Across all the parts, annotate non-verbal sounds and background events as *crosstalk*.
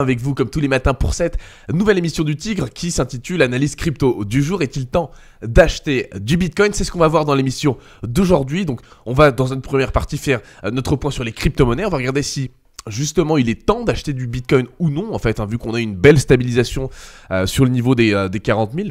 avec vous comme tous les matins pour cette nouvelle émission du Tigre qui s'intitule Analyse crypto du jour. Est-il temps d'acheter du Bitcoin C'est ce qu'on va voir dans l'émission d'aujourd'hui. Donc on va dans une première partie faire euh, notre point sur les crypto-monnaies. On va regarder si justement il est temps d'acheter du Bitcoin ou non en fait, hein, vu qu'on a une belle stabilisation euh, sur le niveau des, euh, des 40 000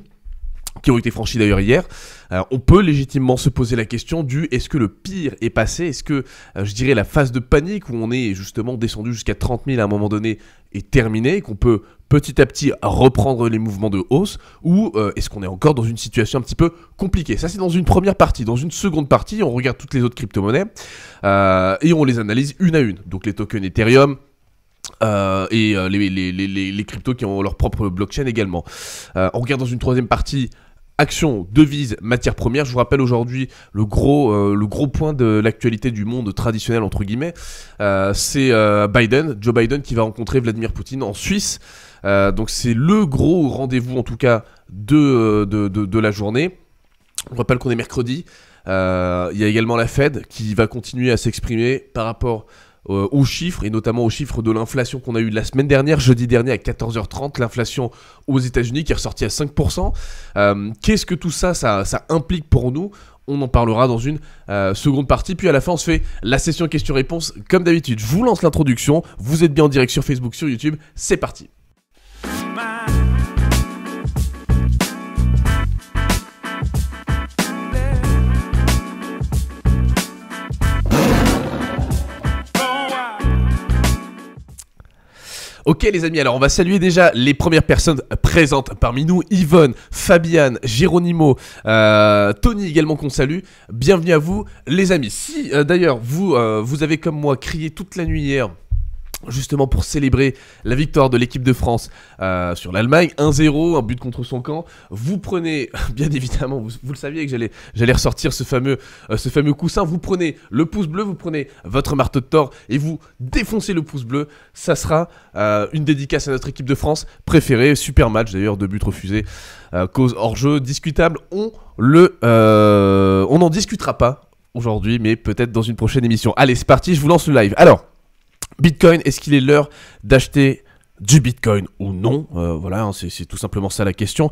qui ont été franchis d'ailleurs hier, euh, on peut légitimement se poser la question du est-ce que le pire est passé Est-ce que, euh, je dirais, la phase de panique où on est justement descendu jusqu'à 30 000 à un moment donné est terminée, qu'on peut petit à petit reprendre les mouvements de hausse, ou euh, est-ce qu'on est encore dans une situation un petit peu compliquée Ça, c'est dans une première partie. Dans une seconde partie, on regarde toutes les autres crypto-monnaies et on les analyse une à une. Donc les tokens Ethereum, euh, et euh, les, les, les, les, cryptos qui ont leur propre blockchain également. Euh, on regarde dans une troisième partie. Actions, devises, matières premières. Je vous rappelle aujourd'hui le gros, le gros point de l'actualité du monde traditionnel entre guillemets, c'est Biden, Joe Biden qui va rencontrer Vladimir Poutine en Suisse. donc c'est le gros rendez-vous en tout cas de, de, de, de la journée. On rappelle qu'on est mercredi. Il y a également la Fed qui va continuer à s'exprimer par rapport euh, aux chiffres, et notamment aux chiffres de l'inflation qu'on a eu la semaine dernière, jeudi dernier à 14h30, l'inflation aux États-Unis qui est ressortie à 5%. Euh, qu'est-ce que tout ça, ça, implique pour nous on en parlera dans une euh, seconde partie. Puis à la fin, on se fait la session questions-réponses. Comme d'habitude, je vous lance l'introduction. Vous êtes bien en direct sur Facebook, sur YouTube. C'est parti. Ok les amis, alors on va saluer déjà les premières personnes présentes parmi nous. Yvonne, Fabian, Géronimo, euh, Tony également qu'on salue. Bienvenue à vous les amis. Si euh, d'ailleurs vous, euh, vous avez comme moi crié toute la nuit hier justement pour célébrer la victoire de l'équipe de France euh, sur l'Allemagne, 1-0, un but contre son camp. Vous prenez, *laughs* bien évidemment, vous, le saviez que j'allais, j'allais ressortir ce fameux, euh, ce fameux coussin, vous prenez le pouce bleu, vous prenez votre marteau de tort et vous défoncez le pouce bleu. Ça sera euh, une dédicace à notre équipe de France préférée, super match d'ailleurs, deux buts refusés, cause hors-jeu, discutable, on le... on n'en discutera pas aujourd'hui, mais peut-être dans une prochaine émission. Allez, c'est parti, je vous lance le live. Alors... Bitcoin, est-ce qu'il est l'heure d'acheter du Bitcoin ou non euh, Voilà, hein, c'est tout simplement ça la question.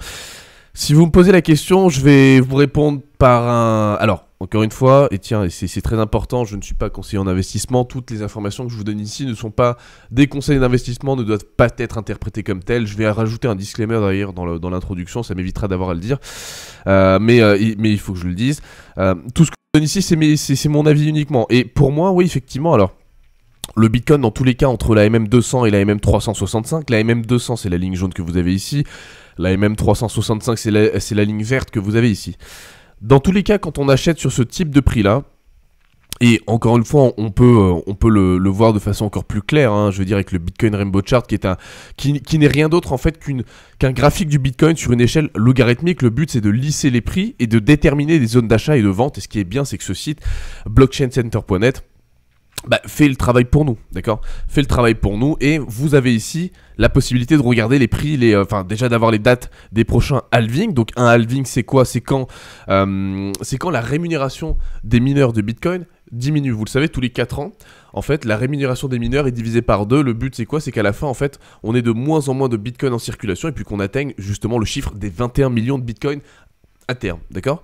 Si vous me posez la question, je vais vous répondre par un... Alors, encore une fois, et tiens, c'est très important, je ne suis pas conseiller en investissement, toutes les informations que je vous donne ici ne sont pas des conseils d'investissement, ne doivent pas être interprétées comme telles. Je vais rajouter un disclaimer d'ailleurs dans l'introduction, ça m'évitera d'avoir à le dire, euh, euh, mais, il faut que je le dise. tout ce que je donne ici, c'est mon avis uniquement. Et pour moi, oui, effectivement, alors le Bitcoin, dans tous les cas, entre la MM200 et la MM365, la MM200 c'est la ligne jaune que vous avez ici, la MM365 c'est la, ligne verte que vous avez ici. Dans tous les cas, quand on achète sur ce type de prix-là, et encore une fois, on peut, euh, on peut le, voir de façon encore plus claire, hein, je veux dire, avec le Bitcoin Rainbow Chart, qui, est un, qui, n'est rien d'autre en fait qu'un graphique du Bitcoin sur une échelle logarithmique. Le but, c'est de lisser les prix et de déterminer des zones d'achat et de vente. Et ce qui est bien, c'est que ce site, blockchaincenter.net, bah, fait le travail pour nous, d'accord Fait le travail pour nous et vous avez ici la possibilité de regarder les prix, les, euh, enfin déjà d'avoir les dates des prochains halving. Donc un halving c'est quoi C'est quand, euh, c'est quand la rémunération des mineurs de Bitcoin diminue. Vous le savez, tous les 4 ans, en fait, la rémunération des mineurs est divisée par 2. Le but, c'est quoi C'est qu'à la fin, en fait, on ait de moins en moins de bitcoin en circulation et puis qu'on atteigne justement le chiffre des 21 millions de bitcoin à terme, d'accord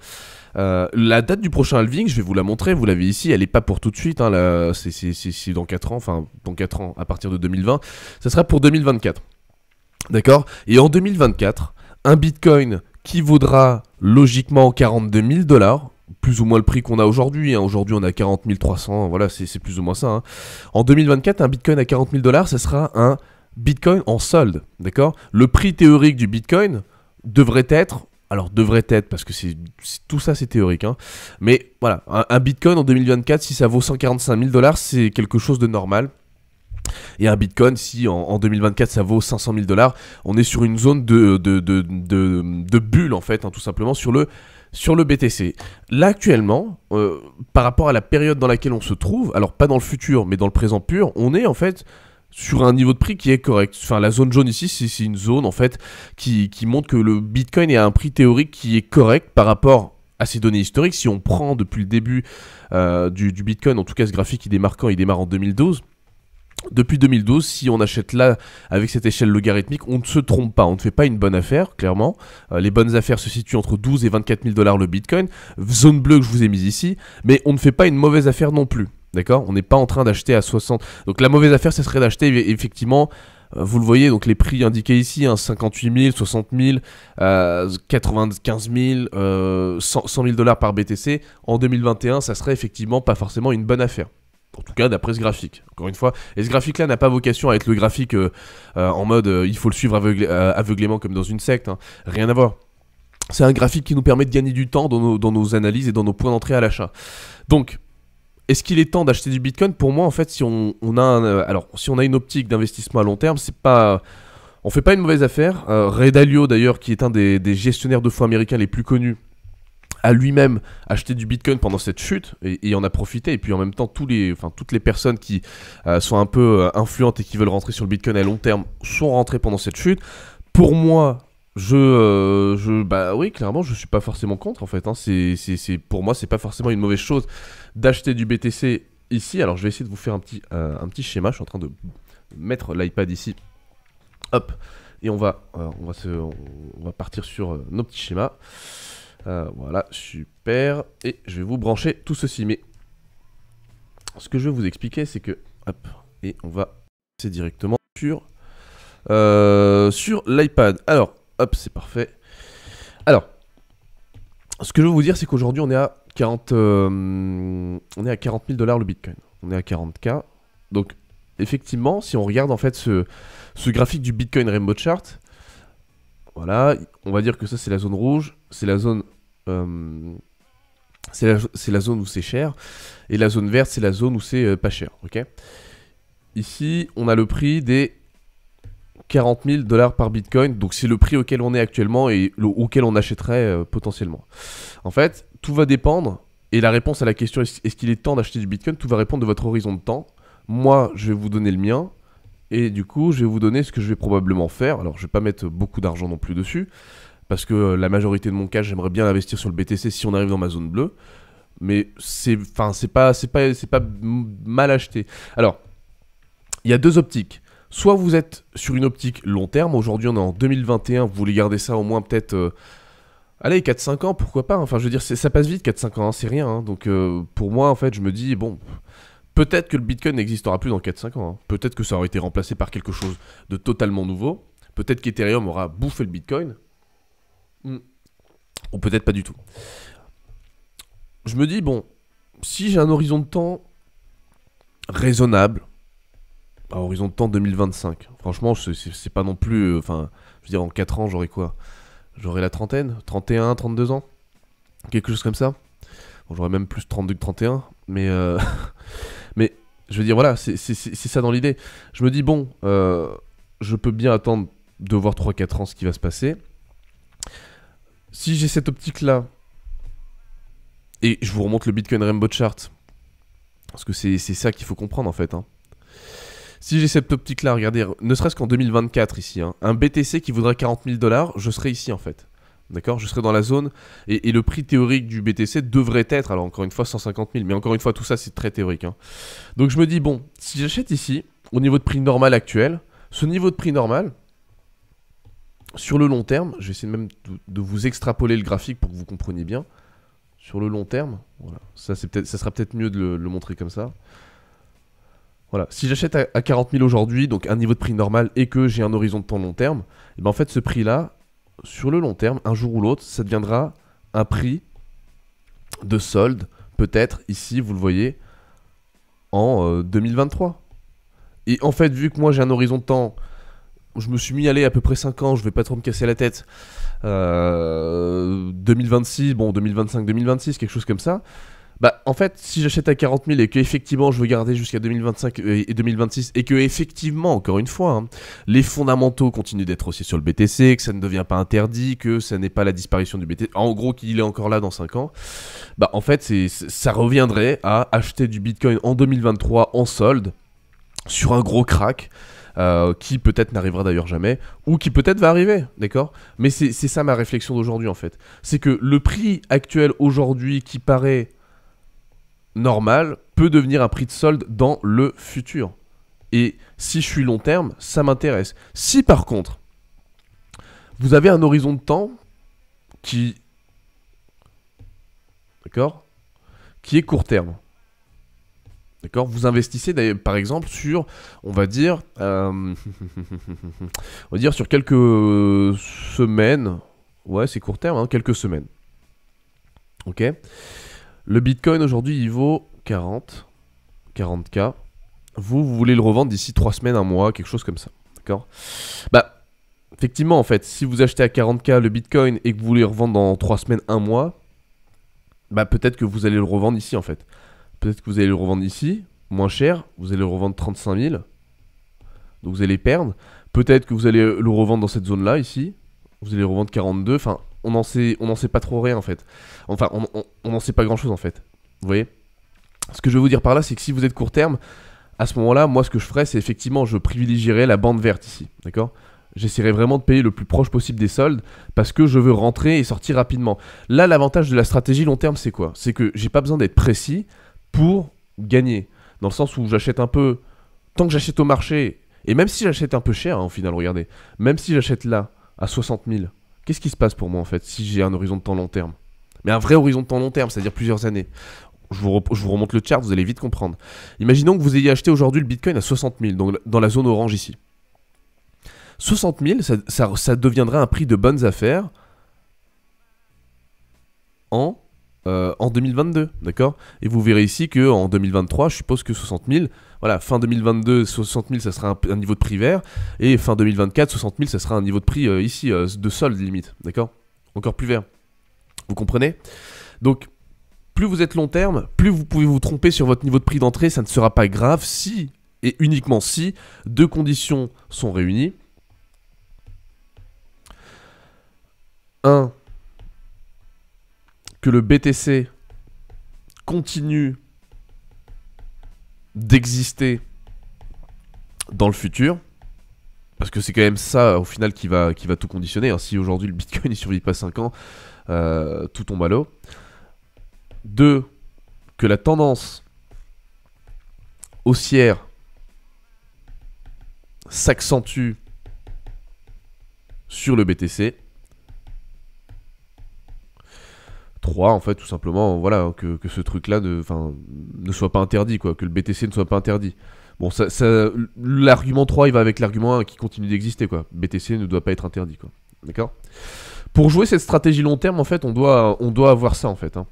euh, la date du prochain halving, je vais vous la montrer, vous l'avez ici, elle n'est pas pour tout de suite, hein, c'est dans 4 ans, enfin dans 4 ans à partir de 2020, ça sera pour 2024. D'accord Et en 2024, un bitcoin qui vaudra logiquement 42 000 dollars, plus ou moins le prix qu'on a aujourd'hui, hein, aujourd'hui on a 40 300, voilà, c'est plus ou moins ça. Hein. En 2024, un bitcoin à 40 000 dollars, ça sera un bitcoin en solde, d'accord Le prix théorique du bitcoin devrait être alors devrait être, parce que c'est tout ça c'est théorique, hein. mais voilà, un, Bitcoin en 2024, si ça vaut 145 000 dollars, c'est quelque chose de normal. Et un Bitcoin, si en, 2024 ça vaut 500 000 dollars, on est sur une zone de, de, bulle en fait, hein, tout simplement, sur le, sur le BTC. Là actuellement, euh, par rapport à la période dans laquelle on se trouve, alors pas dans le futur, mais dans le présent pur, on est en fait sur un niveau de prix qui est correct. Enfin, la zone jaune ici, c'est une zone en fait qui, montre que le Bitcoin est à un prix théorique qui est correct par rapport à ces données historiques. Si on prend depuis le début euh, du, Bitcoin, en tout cas ce graphique qui est marquant, Il démarre en 2012. Depuis 2012, si on achète là avec cette échelle logarithmique, on ne se trompe pas, on ne fait pas une bonne affaire, clairement. Euh, les bonnes affaires se situent entre 12 et 24 000 dollars le Bitcoin, zone bleue que je vous ai mise ici, mais on ne fait pas une mauvaise affaire non plus. D'accord On n'est pas en train d'acheter à 60. Donc la mauvaise affaire, ce serait d'acheter effectivement, euh, vous le voyez, donc les prix indiqués ici, 58 000, 60 000, 95 000, 100 000 dollars par BTC. En 2021, ça serait effectivement pas forcément une bonne affaire. En tout cas, d'après ce graphique. Encore une fois, et ce graphique-là n'a pas vocation à être le graphique euh, euh, en mode il faut le suivre aveuglément comme dans une secte. Hein. Rien à voir. C'est un graphique qui nous permet de gagner du temps dans nos, dans nos analyses et dans nos points d'entrée à l'achat. Donc, est-ce qu'il est temps d'acheter du Bitcoin Pour moi, en fait, si on, a euh, alors si on a une optique d'investissement à long terme, c'est pas on fait pas une mauvaise affaire. Euh, Ray d'ailleurs, qui est un des, gestionnaires de fonds américains les plus connus, a lui-même acheté du Bitcoin pendant cette chute et, en a profité. Et puis en même temps, tous les, enfin, toutes les personnes qui euh, sont un peu euh, influentes et qui veulent rentrer sur le Bitcoin à long terme sont rentrées pendant cette chute. Pour moi, je, euh, je, bah oui, clairement, je suis pas forcément contre en fait. Hein. C'est, pour moi, c'est pas forcément une mauvaise chose d'acheter du BTC ici. Alors, je vais essayer de vous faire un petit, euh, un petit schéma. Je suis en train de mettre l'iPad ici. Hop, et on va, euh, on va se, va partir sur nos petits schémas. voilà, super. Et je vais vous brancher tout ceci. Mais ce que je vais vous expliquer, c'est que, hop, et on va, passer directement sur, sur l'iPad. Alors Hop, c'est parfait. Alors, ce que je veux vous dire, c'est qu'aujourd'hui, on est à 40, euh, on est à 40 000 dollars le Bitcoin. On est à 40K. Donc, effectivement, si on regarde en fait ce, graphique du Bitcoin Rainbow Chart, voilà, on va dire que ça, c'est la zone rouge, c'est la zone... Euh, c'est la, zone où c'est cher, et la zone verte, c'est la zone où c'est euh, pas cher, ok Ici, on a le prix des 40 000 dollars par bitcoin. Donc c'est le prix auquel on est actuellement et auquel on achèterait euh, potentiellement. En fait, tout va dépendre. Et la réponse à la question est-ce qu'il est temps d'acheter du bitcoin Tout va répondre de votre horizon de temps. Moi, je vais vous donner le mien. Et du coup, je vais vous donner ce que je vais probablement faire. Alors, je vais pas mettre beaucoup d'argent non plus dessus. Parce que euh, la majorité de mon cash, j'aimerais bien investir sur le BTC si on arrive dans ma zone bleue. Mais c'est, enfin, pas, pas, c'est pas mal acheté. Alors, il y a deux optiques. Soit vous êtes sur une optique long terme, aujourd'hui on est en 2021, vous voulez garder ça au moins peut-être... Euh, allez, 4-5 ans, pourquoi pas hein. Enfin, je veux dire, ça passe vite, 4-5 ans, hein, c'est rien. Hein. donc euh, pour moi, en fait, je me dis, bon, peut-être que le Bitcoin n'existera plus dans 4-5 ans. peut-être que ça aura été remplacé par quelque chose de totalement nouveau. Peut-être qu'Ethereum aura bouffé le Bitcoin. Hmm. Ou peut-être pas du tout. Je me dis, bon, si j'ai un horizon de temps raisonnable, à horizon de temps 2025. Franchement, c'est pas non plus. Euh, enfin, je veux dire, en 4 ans, j'aurai quoi J'aurai la trentaine 31, 32 ans Quelque chose comme ça bon, J'aurai même plus 32 que 31. Mais, euh... *laughs* mais je veux dire, voilà, c'est ça dans l'idée. Je me dis, bon, euh, je peux bien attendre de voir 3-4 ans ce qui va se passer. Si j'ai cette optique-là, et je vous remonte le Bitcoin Rainbow Chart, parce que c'est ça qu'il faut comprendre en fait. Hein. Si j'ai cette optique-là, regardez, ne serait-ce qu'en 2024 ici, hein, un BTC qui vaudrait 40 000 dollars, je serais ici en fait. D'accord Je serai dans la zone et, le prix théorique du BTC devrait être, alors encore une fois, 150 000. Mais encore une fois, tout ça, c'est très théorique. Hein. Donc je me dis, bon, si j'achète ici, au niveau de prix normal actuel, ce niveau de prix normal, sur le long terme, je vais essayer même de, vous extrapoler le graphique pour que vous compreniez bien. Sur le long terme, voilà, ça, sera peut-être mieux de le montrer comme ça. Si j'achète à, 40 000 aujourd'hui, donc un niveau de prix normal, et que j'ai un horizon de temps long terme, eh ben en fait, ce prix-là, sur le long terme, un jour ou l'autre, ça deviendra un prix de solde, peut-être ici, vous le voyez, en 2023. Euh, et en fait, vu que moi j'ai un horizon de temps, je me suis mis à aller à peu près 5 ans, je vais pas trop me casser la tête. 2026, euh, bon 2025-2026, quelque chose comme ça. Bah, en fait, si j'achète à 40 000 et que effectivement je veux garder jusqu'à 2025 euh, et 2026 et que effectivement, encore une fois, hein, les fondamentaux continuent d'être aussi sur le BTC, que ça ne devient pas interdit, que ça n'est pas la disparition du BTC, en gros qu'il est encore là dans 5 ans, bah en fait, c'est, ça reviendrait à acheter du Bitcoin en 2023 en solde sur un gros crack. Euh, qui peut-être n'arrivera d'ailleurs jamais, ou qui peut-être va arriver, d'accord Mais c'est, c'est ça ma réflexion d'aujourd'hui en fait. C'est que le prix actuel aujourd'hui qui paraît normal peut devenir un prix de solde dans le futur. Et si je suis long terme, ça m'intéresse. Si par contre, vous avez un horizon de temps qui... D'accord Qui est court terme. D'accord Vous investissez par exemple sur, on va dire, euh, *laughs* on va dire sur quelques semaines. Ouais, c'est court terme, hein, quelques semaines. Ok le Bitcoin aujourd'hui, il vaut 40, 40K. Vous, vous voulez le revendre d'ici 3 semaines, 1 mois, quelque chose comme ça. D'accord Bah, effectivement, en fait, si vous achetez à 40K le Bitcoin et que vous voulez le revendre dans 3 semaines, 1 mois, bah peut-être que vous allez le revendre ici, en fait. Peut-être que vous allez le revendre ici, moins cher, vous allez le revendre 35 000. Donc vous allez perdre. Peut-être que vous allez le revendre dans cette zone-là, ici. Vous allez le revendre 42. Enfin, on n'en sait, on en sait pas trop rien en fait. Enfin, on n'en sait pas grand chose en fait. Vous voyez Ce que je veux vous dire par là, c'est que si vous êtes court terme, à ce moment-là, moi ce que je ferais, c'est effectivement, je privilégierais la bande verte ici. D'accord J'essaierai vraiment de payer le plus proche possible des soldes parce que je veux rentrer et sortir rapidement. Là, l'avantage de la stratégie long terme, c'est quoi C'est que j'ai pas besoin d'être précis pour gagner. Dans le sens où j'achète un peu. Tant que j'achète au marché, et même si j'achète un peu cher, hein, au final, regardez, même si j'achète là, à 60 000, qu'est-ce qui se passe pour moi en fait si j'ai un horizon de temps long terme Mais un vrai horizon de temps long terme, c'est-à-dire plusieurs années. Je vous, je vous, remonte le chart, vous allez vite comprendre. Imaginons que vous ayez acheté aujourd'hui le Bitcoin à 60 000, donc dans la zone orange ici. 60 000, ça, ça, ça un prix de bonnes affaires en euh, en 2022, d'accord Et vous verrez ici que en 2023, je suppose que 60 000, voilà, fin 2022, 60 000, ça sera un, niveau de prix vert, et fin 2024, 60 000, ça sera un niveau de prix euh, ici euh, de solde limite, d'accord Encore plus vert. Vous comprenez Donc, plus vous êtes long terme, plus vous pouvez vous tromper sur votre niveau de prix d'entrée, ça ne sera pas grave si, et uniquement si, deux conditions sont réunies. 1 que le BTC continue d'exister dans le futur, parce que c'est quand même ça au final qui va, qui va tout conditionner. Hein. Si aujourd'hui le Bitcoin ne survit pas 5 ans, euh, tout tombe à l'eau. Deux, que la tendance haussière s'accentue sur le BTC. 3 en fait tout simplement voilà que, que ce truc là ne, ne soit pas interdit quoi que le BTC ne soit pas interdit bon ça, l'argument 3 il va avec l'argument 1 qui continue d'exister quoi BTC ne doit pas être interdit quoi d'accord pour jouer cette stratégie long terme en fait on doit on doit avoir ça en fait hein.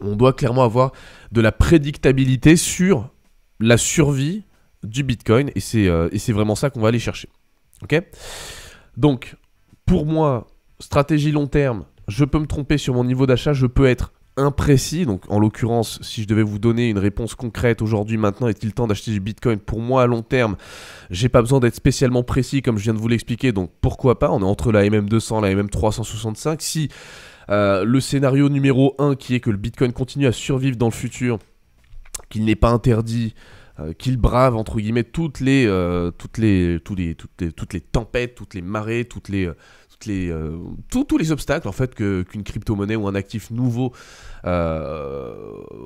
on doit clairement avoir de la prédictabilité sur la survie du Bitcoin et c'est euh, et c'est vraiment ça qu'on va aller chercher ok donc pour moi stratégie long terme je peux me tromper sur mon niveau d'achat, je peux être imprécis. Donc en l'occurrence, si je devais vous donner une réponse concrète aujourd'hui, maintenant, est-il temps d'acheter du Bitcoin Pour moi, à long terme, j'ai pas besoin d'être spécialement précis comme je viens de vous l'expliquer. Donc pourquoi pas On est entre la MM200, la MM365. Si euh, le scénario numéro 1 qui est que le Bitcoin continue à survivre dans le futur, qu'il n'est pas interdit, euh, qu'il brave entre guillemets toutes les, euh, toutes, les, les, toutes tempêtes, toutes les marées, toutes les euh, toutes les tous les obstacles en fait qu'une crypto-monnaie ou un actif nouveau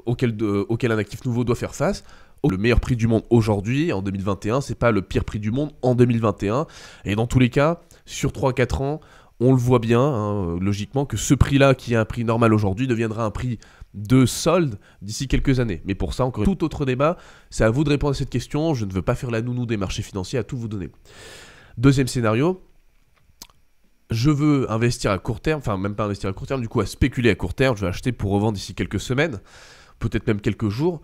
auquel auquel un actif nouveau doit faire face. Le meilleur prix du monde aujourd'hui en 2021, c'est pas le pire prix du monde en 2021 et dans tous les cas, sur 3 4 ans, on le voit bien, hein, logiquement, que ce prix-là, qui est un prix normal aujourd'hui, deviendra un prix de solde d'ici quelques années. Mais pour ça, encore tout autre débat, c'est à vous de répondre à cette question, je ne veux pas faire la nounou des marchés financiers à tout vous donner. Deuxième scénario, je veux investir à court terme, enfin même pas investir à court terme, du coup à spéculer à court terme, je vais acheter pour revendre d'ici quelques semaines, peut-être même quelques jours,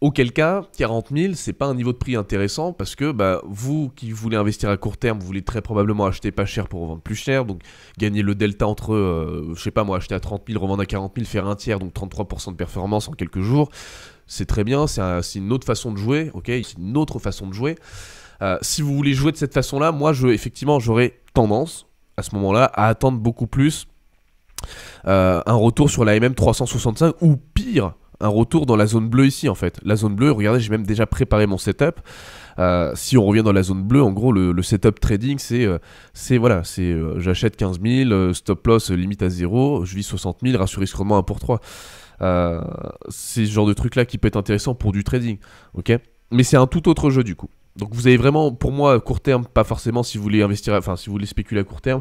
Auquel cas, 40 000, c'est pas un niveau de prix intéressant parce que bah, vous qui voulez investir à court terme, vous voulez très probablement acheter pas cher pour revendre plus cher. Donc gagner le delta entre, je euh, je sais pas moi, acheter à 30 000, revendre à 40 000, faire un tiers, donc 33% de performance en quelques jours, c'est très bien. C'est une autre façon de jouer, ok C'est une autre façon de jouer. Euh, si vous voulez jouer de cette façon-là, moi, je, effectivement, j'aurais tendance à ce moment-là à attendre beaucoup plus euh, un retour sur la MM 365 ou pire un retour dans la zone bleue ici en fait. La zone bleue, regardez, j'ai même déjà préparé mon setup. Euh, si on revient dans la zone bleue, en gros, le, setup trading, c'est euh, voilà, c'est euh, j'achète 15 000, stop loss limite à zéro, je vis 60 000, rassure 1 pour 3. c'est ce genre de truc là qui peut être intéressant pour du trading, ok Mais c'est un tout autre jeu du coup. Donc vous avez vraiment, pour moi, court terme, pas forcément si vous voulez investir, enfin si vous voulez spéculer à court terme,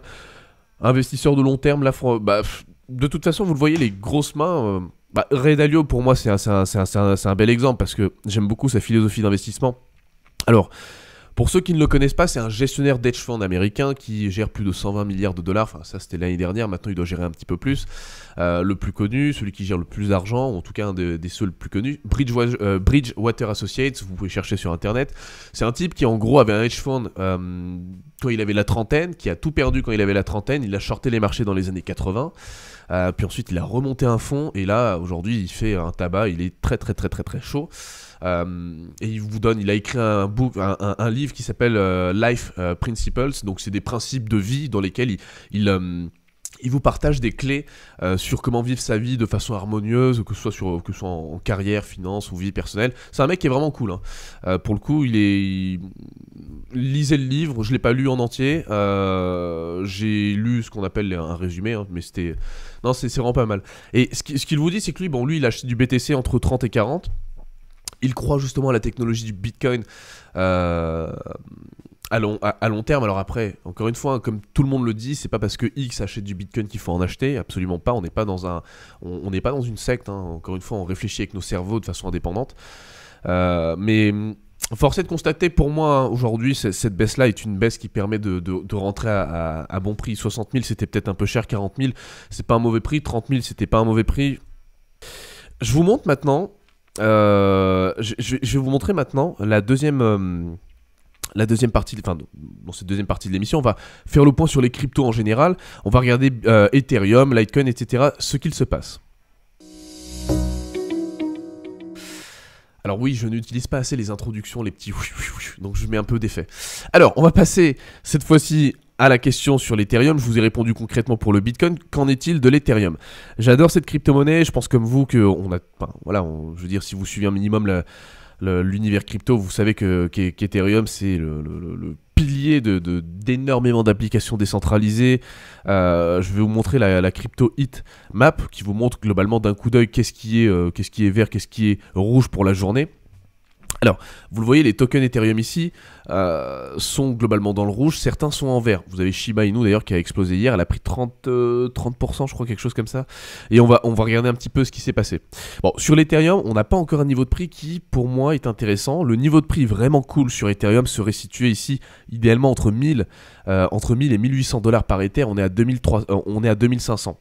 investisseur de long terme, là, bah, de toute façon, vous le voyez, les grosses mains bah, Ray Dalio, pour moi, c'est un, bel exemple parce que j'aime beaucoup sa philosophie d'investissement. Alors, pour ceux qui ne le connaissent pas, c'est un gestionnaire d'edge fund américain qui gère plus de 120 milliards de dollars. Enfin, ça c'était l'année dernière, maintenant il doit gérer un petit peu plus. Euh, le plus connu, celui qui gère le plus d'argent, en tout cas un des, des seuls plus connus, Bridge euh, Water Associates, vous pouvez chercher sur internet. C'est un type qui en gros avait un hedge fund euh, quand il avait la trentaine, qui a tout perdu quand il avait la trentaine, il a shorté les marchés dans les années 80. Euh, puis ensuite il a remonté un fonds et là aujourd'hui il fait un tabac, il est très très très très très chaud. Euh, et il vous donne, il a écrit un, un, livre qui s'appelle euh, Life euh, Principles, donc c'est des principes de vie dans lesquels il... il il vous partage des clés sur comment vivre sa vie de façon harmonieuse, que ce soit, sur, que ce soit en, carrière, finance ou vie personnelle. C'est un mec qui est vraiment cool. Hein. pour le coup, il est. Lisez le livre, je ne l'ai pas lu en entier. J'ai lu ce qu'on appelle un résumé, hein, mais c'était. Non, c'est vraiment pas mal. Et ce qu'il vous dit, c'est que lui, bon, lui, il achète du BTC entre 30 et 40 il croit justement à la technologie du Bitcoin euh, à, long, terme. Alors après, encore une fois, hein, comme tout le monde le dit, c'est pas parce que X achète du Bitcoin qu'il faut en acheter. Absolument pas. On n'est pas dans un, on n'est pas dans une secte. Hein. Encore une fois, on réfléchit avec nos cerveaux de façon indépendante. Euh, mais hum, Force est de constater pour moi hein, aujourd'hui, cette baisse-là est une baisse qui permet de, rentrer à, bon prix. 60 000 c'était peut-être un peu cher, 40 000 c'est pas un mauvais prix, 30 000 c'était pas un mauvais prix. Je vous montre maintenant euh, je, vais vous montrer maintenant la deuxième, euh, la deuxième partie, enfin, dans cette deuxième partie de l'émission, on va faire le point sur les cryptos en général. On va regarder euh, Ethereum, Litecoin, etc., ce qu'il se passe. Alors oui, je n'utilise pas assez les introductions, les petits... Donc je mets un peu d'effet. Alors, on va passer cette fois-ci à la question sur l'Ethereum, je vous ai répondu concrètement pour le Bitcoin. Qu'en est-il de l'Ethereum J'adore cette crypto-monnaie. Je pense comme vous que on a, voilà, je veux dire, si vous suivez un minimum l'univers crypto, vous savez que qu'Ethereum c'est le, pilier d'énormément de, d'énormément d'applications décentralisées. Euh, je vais vous montrer la, crypto hit map qui vous montre globalement d'un coup d'œil qu'est-ce qui, est, euh, qu'est-ce qui est vert, qu'est-ce qui est rouge pour la journée. Alors, vous le voyez, les tokens Ethereum ici euh, sont globalement dans le rouge, certains sont en vert. Vous avez Shiba Inu d'ailleurs qui a explosé hier, elle a pris 30, 30% euh, je crois, quelque chose comme ça. Et on va, on va regarder un petit peu ce qui s'est passé. Bon, sur l'Ethereum, on n'a pas encore un niveau de prix qui, pour moi, est intéressant. Le niveau de prix vraiment cool sur Ethereum serait situé ici, idéalement entre 1000, euh, entre 1000 et 1800 dollars par Ether. On est à, 2003, on est à 2500.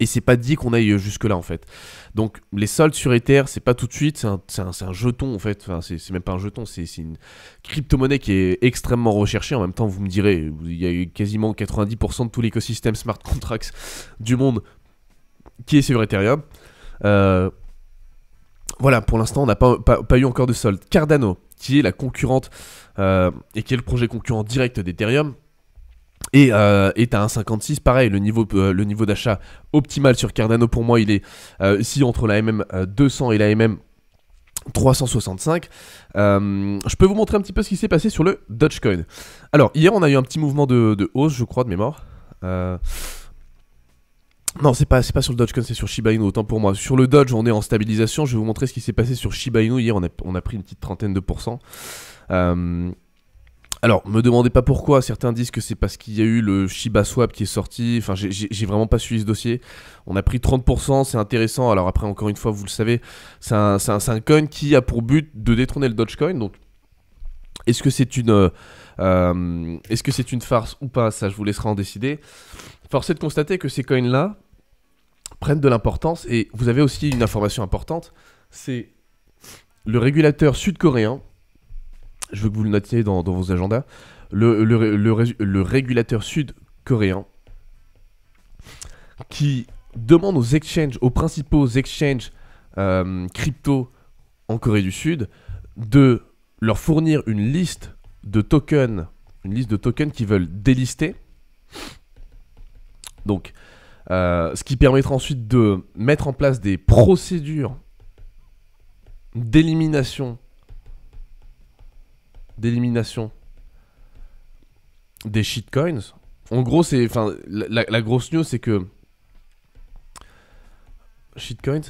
Et c'est pas dit qu'on aille euh, jusque-là en fait. Donc les soldes sur Ether, c'est pas tout de suite, c'est un, jeton en fait. Enfin, c'est même pas un jeton, c'est une crypto-monnaie qui est extrêmement recherchée. En même temps, vous me direz, il y a quasiment 90% de tout l'écosystème smart contracts du monde qui est sur Ethereum. Euh, voilà, pour l'instant, on n'a pas, pas, eu encore de solde. Cardano, qui est la concurrente euh, et qui est le projet concurrent direct d'Ethereum, et est à 1,56, pareil, le niveau, euh, niveau d'achat optimal sur Cardano, pour moi, il est euh, ici entre la MM 200 euh, et la MM 365. je peux vous montrer un petit peu ce qui s'est passé sur le Dogecoin. Alors, hier, on a eu un petit mouvement de, hausse, je crois, de mémoire. Non, c'est pas, pas sur le Dogecoin, c'est sur Shiba Inu, autant pour moi. Sur le Doge, on est en stabilisation. Je vais vous montrer ce qui s'est passé sur Shiba Inu. Hier, on a, on a pris une petite trentaine de pourcents. Alors, me demandez pas pourquoi. Certains disent que c'est parce qu'il y a eu le Shiba Swap qui est sorti. Enfin, j'ai vraiment pas suivi ce dossier. On a pris 30%, c'est intéressant. Alors, après, encore une fois, vous le savez, c'est un, un, coin qui a pour but de détrôner le Dogecoin. Donc, est-ce que c'est une, euh, est-ce que c'est une farce ou pas Ça, je vous laisserai en décider. Force est de constater que ces coins-là prennent de l'importance. Et vous avez aussi une information importante c'est le régulateur sud-coréen je veux que vous le notiez dans, vos agendas, le, régulateur sud-coréen qui demande aux exchanges, aux principaux exchanges euh, crypto en Corée du Sud, de leur fournir une liste de tokens, une liste de tokens qu'ils veulent délister. Donc, euh, ce qui permettra ensuite de mettre en place des procédures d'élimination d'élimination des shitcoins. En gros, c'est. Enfin, la, grosse news, c'est que. Shitcoins.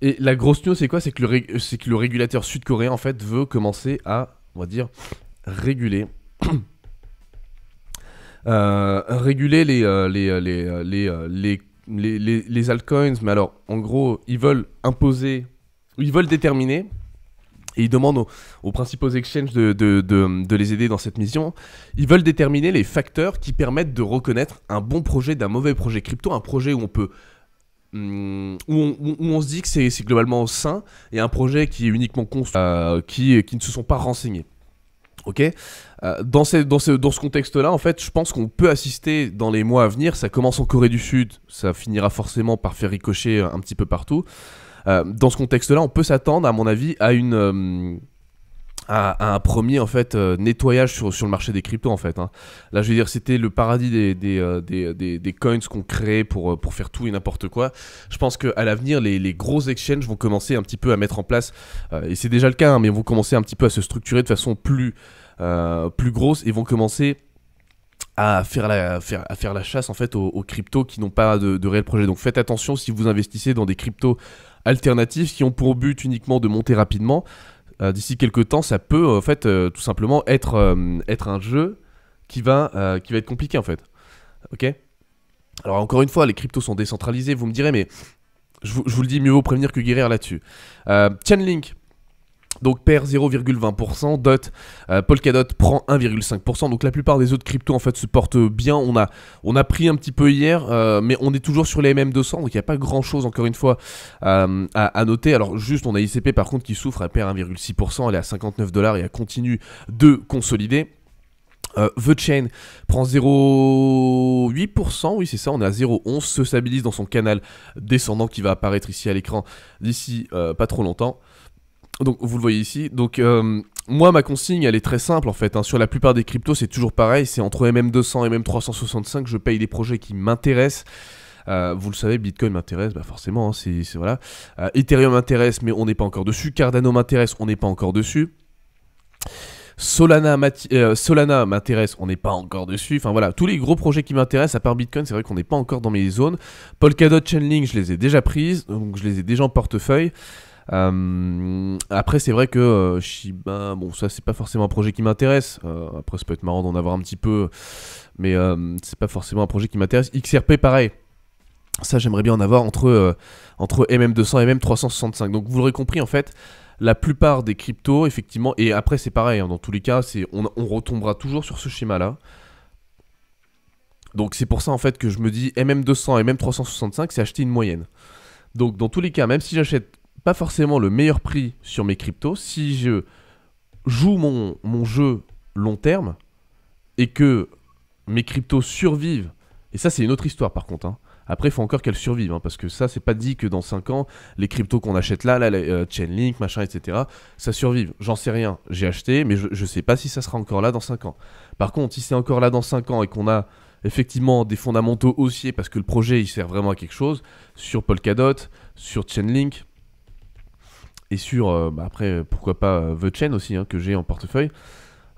Et la grosse news, c'est quoi C'est que, le c'est que le régulateur sud-coréen, en fait, veut commencer à, on va dire, réguler. *coughs* Euh, réguler les, euh, euh, les, les, les, les, altcoins, mais alors, en gros, ils veulent imposer, ils veulent déterminer et ils demandent aux, principaux exchanges de, les aider dans cette mission. Ils veulent déterminer les facteurs qui permettent de reconnaître un bon projet d'un mauvais projet crypto, un projet où on peut... Hmm, où, on, se dit que c'est globalement sain et un projet qui est uniquement construit, euh, qui, qui ne se sont pas renseignés. Ok euh, dans, ces, dans, ce, dans ce contexte-là, en fait, je pense qu'on peut assister dans les mois à venir. Ça commence en Corée du Sud, ça finira forcément par faire ricocher un petit peu partout. Euh, dans ce contexte-là, on peut s'attendre, à mon avis, à une euh, un premier en fait euh, nettoyage sur, le marché des cryptos en fait. Hein. Là, je veux dire, c'était le paradis des, des, des, coins qu'on crée pour, pour faire tout et n'importe quoi. Je pense qu'à l'avenir, les, les, gros exchanges vont commencer un petit peu à mettre en place, et c'est déjà le cas, hein, mais vont commencer un petit peu à se structurer de façon plus, plus grosse et vont commencer à faire la, faire, à faire la chasse en fait aux, cryptos qui n'ont pas de réel projet. Donc faites attention si vous investissez dans des cryptos alternatives qui ont pour but uniquement de monter rapidement, euh, d'ici quelques temps, ça peut en euh, fait euh, tout simplement être, être un jeu qui va, qui va être compliqué en fait. Ok Alors encore une fois, les cryptos sont décentralisés, vous me direz, mais je vous, le dis, mieux vaut prévenir que guérir là-dessus. Chainlink, donc perd 0,20%, DOT, euh, Polkadot prend 1,5%. Donc la plupart des autres cryptos en fait se portent bien. On a, on a pris un petit peu hier, euh, mais on est toujours sur les MM200, donc il n'y a pas grand chose encore une fois euh, à, noter. Alors juste, on a ICP par contre qui souffre, elle perd 1,6%, elle est à 59 dollars et elle continue de consolider. The Chain prend 0,8%, oui c'est ça, on est à 0,11, se stabilise dans son canal descendant qui va apparaître ici à l'écran d'ici pas trop longtemps. Donc vous le voyez ici. Donc euh, moi ma consigne elle est très simple en fait. Hein. Sur la plupart des cryptos c'est toujours pareil. C'est entre MM200 et MM365 je paye des projets qui m'intéressent. Euh, vous le savez, Bitcoin m'intéresse, bah forcément, hein, c'est voilà. Euh, Ethereum m'intéresse, mais on n'est pas encore dessus. Cardano m'intéresse, on n'est pas encore dessus. Solana m'intéresse, on n'est pas encore dessus. Enfin voilà, tous les gros projets qui m'intéressent, à part Bitcoin, c'est vrai qu'on n'est pas encore dans mes zones. Polkadot, Chainlink, je les ai déjà prises, donc je les ai déjà en portefeuille. Euh, après, c'est vrai que euh, Shiba, bon, ça, c'est pas forcément un projet qui m'intéresse. Euh, après, ça peut être marrant d'en avoir un petit peu, mais c'est pas forcément un projet qui m'intéresse. XRP, pareil. Ça, j'aimerais bien en avoir entre, entre MM200 et MM365. Donc, vous l'aurez compris, en fait, la plupart des cryptos, effectivement, et après, c'est pareil, hein, dans tous les cas, on, on retombera toujours sur ce schéma-là. Donc c'est pour ça en fait que je me dis MM200 et MM365 c'est acheter une moyenne. Donc dans tous les cas, même si j'achète forcément le meilleur prix sur mes cryptos. Si je joue mon, jeu long terme et que mes cryptos survivent, et ça c'est une autre histoire par contre, hein. Après, il faut encore qu'elles survivent, hein, parce que ça, c'est pas dit que dans cinq ans, les cryptos qu'on achète là, là les, euh, Chainlink, machin, etc., ça survive. J'en sais rien, j'ai acheté, mais je, sais pas si ça sera encore là dans cinq ans. Par contre, si c'est encore là dans cinq ans et qu'on a effectivement des fondamentaux haussiers parce que le projet il sert vraiment à quelque chose, sur Polkadot, sur Chainlink, et sur, euh, bah, après, pourquoi pas euh, The Chain aussi, hein, que j'ai en portefeuille,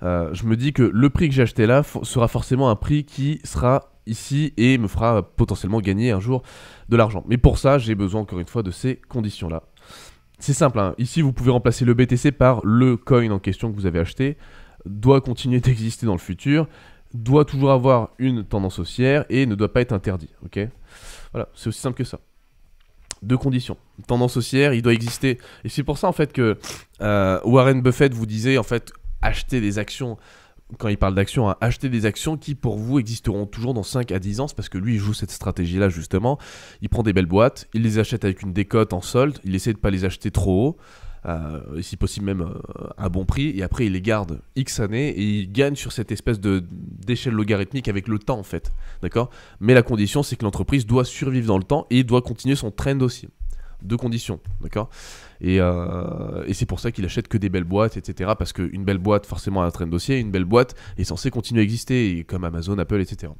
euh, je me dis que le prix que j'ai acheté là sera forcément un prix qui sera ici et me fera potentiellement gagner un jour de l'argent. Mais pour ça, j'ai besoin encore une fois de ces conditions-là. C'est simple, hein. ici vous pouvez remplacer le BTC par le coin en question que vous avez acheté, doit continuer *laughs* d'exister dans le futur, doit toujours avoir une tendance haussière et ne doit pas être interdit. Ok, voilà, c'est aussi simple que ça deux conditions. tendance haussière, il doit exister. Et c'est pour ça en fait que euh, Warren Buffett vous disait en fait acheter des actions quand il parle d'actions, hein, acheter des actions qui pour vous existeront toujours dans 5 à 10 ans, C'est parce que lui il joue cette stratégie-là justement. Il prend des belles boîtes, il les achète avec une décote en solde, il essaie de ne pas les acheter trop haut, euh, si possible même euh, à bon prix, et après il les garde X années et il gagne sur cette espèce de d'échelle logarithmique avec le temps en fait, d'accord Mais la condition c'est que l'entreprise doit survivre dans le temps et doit continuer son trend dossier Deux conditions, d'accord Et, euh, et c'est pour ça qu'il achète que des belles boîtes, etc. Parce qu'une belle boîte forcément a un de dossier, une belle boîte est censée continuer à exister, comme Amazon, Apple, etc.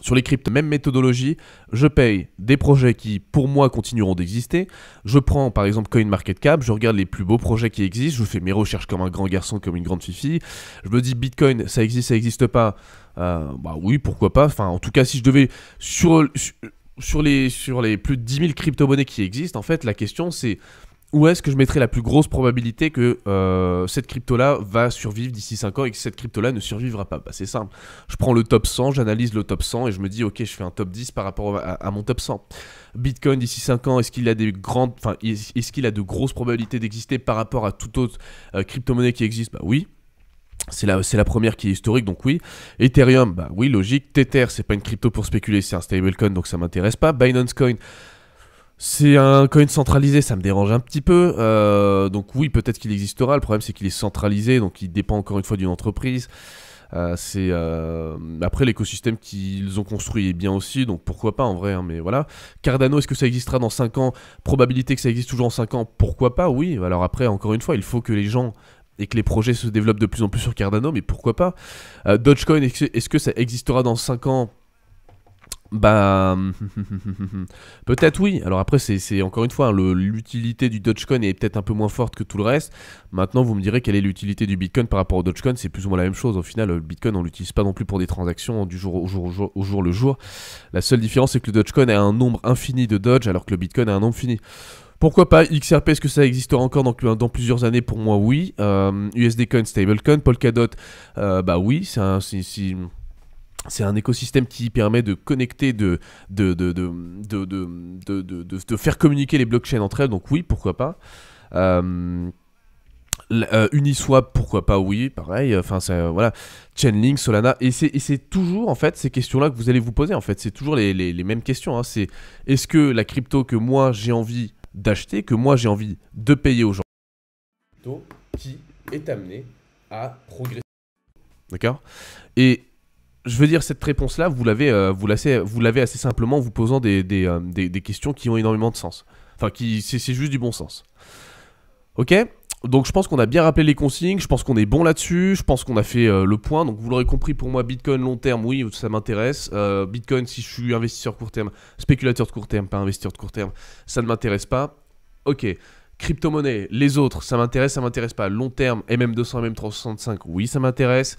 Sur les cryptes, même méthodologie, je paye des projets qui, pour moi, continueront d'exister. Je prends, par exemple, CoinMarketCap, je regarde les plus beaux projets qui existent, je fais mes recherches comme un grand garçon, comme une grande fille. Je me dis, Bitcoin, ça existe, ça n'existe pas. Euh, bah oui, pourquoi pas. Enfin, en tout cas, si je devais... Sur, les, sur les plus de 10 000 crypto-monnaies qui existent, en fait, la question, c'est où est-ce que je mettrais la plus grosse probabilité que euh, cette crypto-là va survivre d'ici 5 ans et que cette crypto-là ne survivra pas bah, C'est simple. Je prends le top 100, j'analyse le top 100 et je me dis, ok, je fais un top 10 par rapport à, mon top 100. Bitcoin d'ici 5 ans, est-ce qu'il a des grandes, enfin, est-ce qu'il a de grosses probabilités d'exister par rapport à toute autre euh, crypto-monnaie qui existe Bah oui. C'est la, la, première qui est historique, donc oui. Ethereum, bah oui, logique. Tether, c'est pas une crypto pour spéculer, c'est un stablecoin, donc ça m'intéresse pas. Binance Coin, c'est un coin centralisé, ça me dérange un petit peu. Euh, donc oui, peut-être qu'il existera. Le problème, c'est qu'il est centralisé, donc il dépend encore une fois d'une entreprise. Euh, c'est euh, après l'écosystème qu'ils ont construit est bien aussi, donc pourquoi pas en vrai. Hein, mais voilà, Cardano, est-ce que ça existera dans 5 ans Probabilité que ça existe toujours en 5 ans, pourquoi pas Oui. Alors après, encore une fois, il faut que les gens et que les projets se développent de plus en plus sur Cardano, mais pourquoi pas Dogecoin, est-ce que ça existera dans 5 ans bah, *laughs* peut-être oui. Alors après, c'est encore une fois, hein, l'utilité du Dogecoin est peut-être un peu moins forte que tout le reste. Maintenant, vous me direz quelle est l'utilité du Bitcoin par rapport au Dogecoin. C'est plus ou moins la même chose. Au final, le Bitcoin, on l'utilise pas non plus pour des transactions du jour au jour, au jour, le jour. La seule différence, c'est que le Dogecoin a un nombre infini de Doge, alors que le Bitcoin a un nombre fini. Pourquoi pas XRP Est-ce que ça existera encore dans, plusieurs années Pour moi, oui. USD euh, Coin, Stablecoin, Polkadot, euh, bah oui. C'est un c'est un écosystème qui permet de connecter, de, de, de, de, faire communiquer les blockchains entre elles, donc oui, pourquoi pas. Euh, euh, Uniswap, pourquoi pas, oui, pareil. Enfin, voilà, Chainlink, Solana, et c'est toujours en fait ces questions-là que vous allez vous poser. En fait, c'est toujours les, les, mêmes questions. Hein. C'est est-ce que la crypto que moi j'ai envie d'acheter, que moi j'ai envie de payer aux gens, qui est amenée à progresser. D'accord Et je veux dire, cette réponse-là, vous l'avez, euh, vous assez simplement en vous posant euh, des, questions qui ont énormément de sens. Enfin, qui, c'est, juste du bon sens. Ok Donc, je pense qu'on a bien rappelé les consignes. Je pense qu'on est bon là-dessus. Je pense qu'on a fait euh, le point. Donc, vous l'aurez compris, pour moi, Bitcoin long terme, oui, ça m'intéresse. Bitcoin, si je suis investisseur court terme, spéculateur de court terme, pas investisseur de court terme, ça ne m'intéresse pas. Ok. Crypto-monnaie, les autres, ça m'intéresse, ça m'intéresse pas. Long terme, MM200, MM365, oui, ça m'intéresse.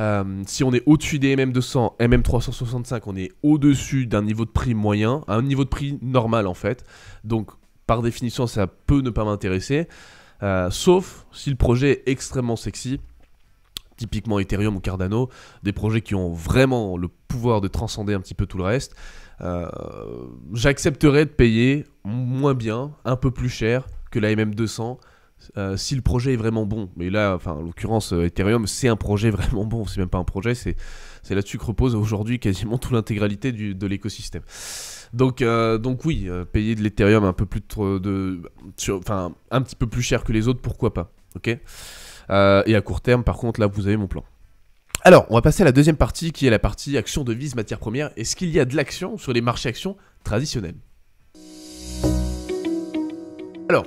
Euh, si on est au-dessus des MM200, MM365, on est au-dessus d'un niveau de prix moyen, un niveau de prix normal en fait. Donc par définition, ça peut ne pas m'intéresser. Euh, sauf si le projet est extrêmement sexy, typiquement Ethereum ou Cardano, des projets qui ont vraiment le pouvoir de transcender un petit peu tout le reste. Euh, j'accepterais de payer moins bien, un peu plus cher que la MM200 euh, si le projet est vraiment bon, mais là, enfin, en l'occurrence, euh, Ethereum, c'est un projet *laughs* vraiment bon, c'est même pas un projet, c'est là-dessus que repose aujourd'hui quasiment toute l'intégralité de l'écosystème. Donc, euh, donc oui, payer de l'Ethereum un peu plus de, enfin, un petit peu plus cher que les autres, pourquoi pas, ok Et à court terme, par contre, là, vous avez mon plan. Alors, on va passer à la deuxième partie qui est la partie action, devises, matières premières. Est-ce qu'il y a de l'action sur les marchés actions traditionnels Alors,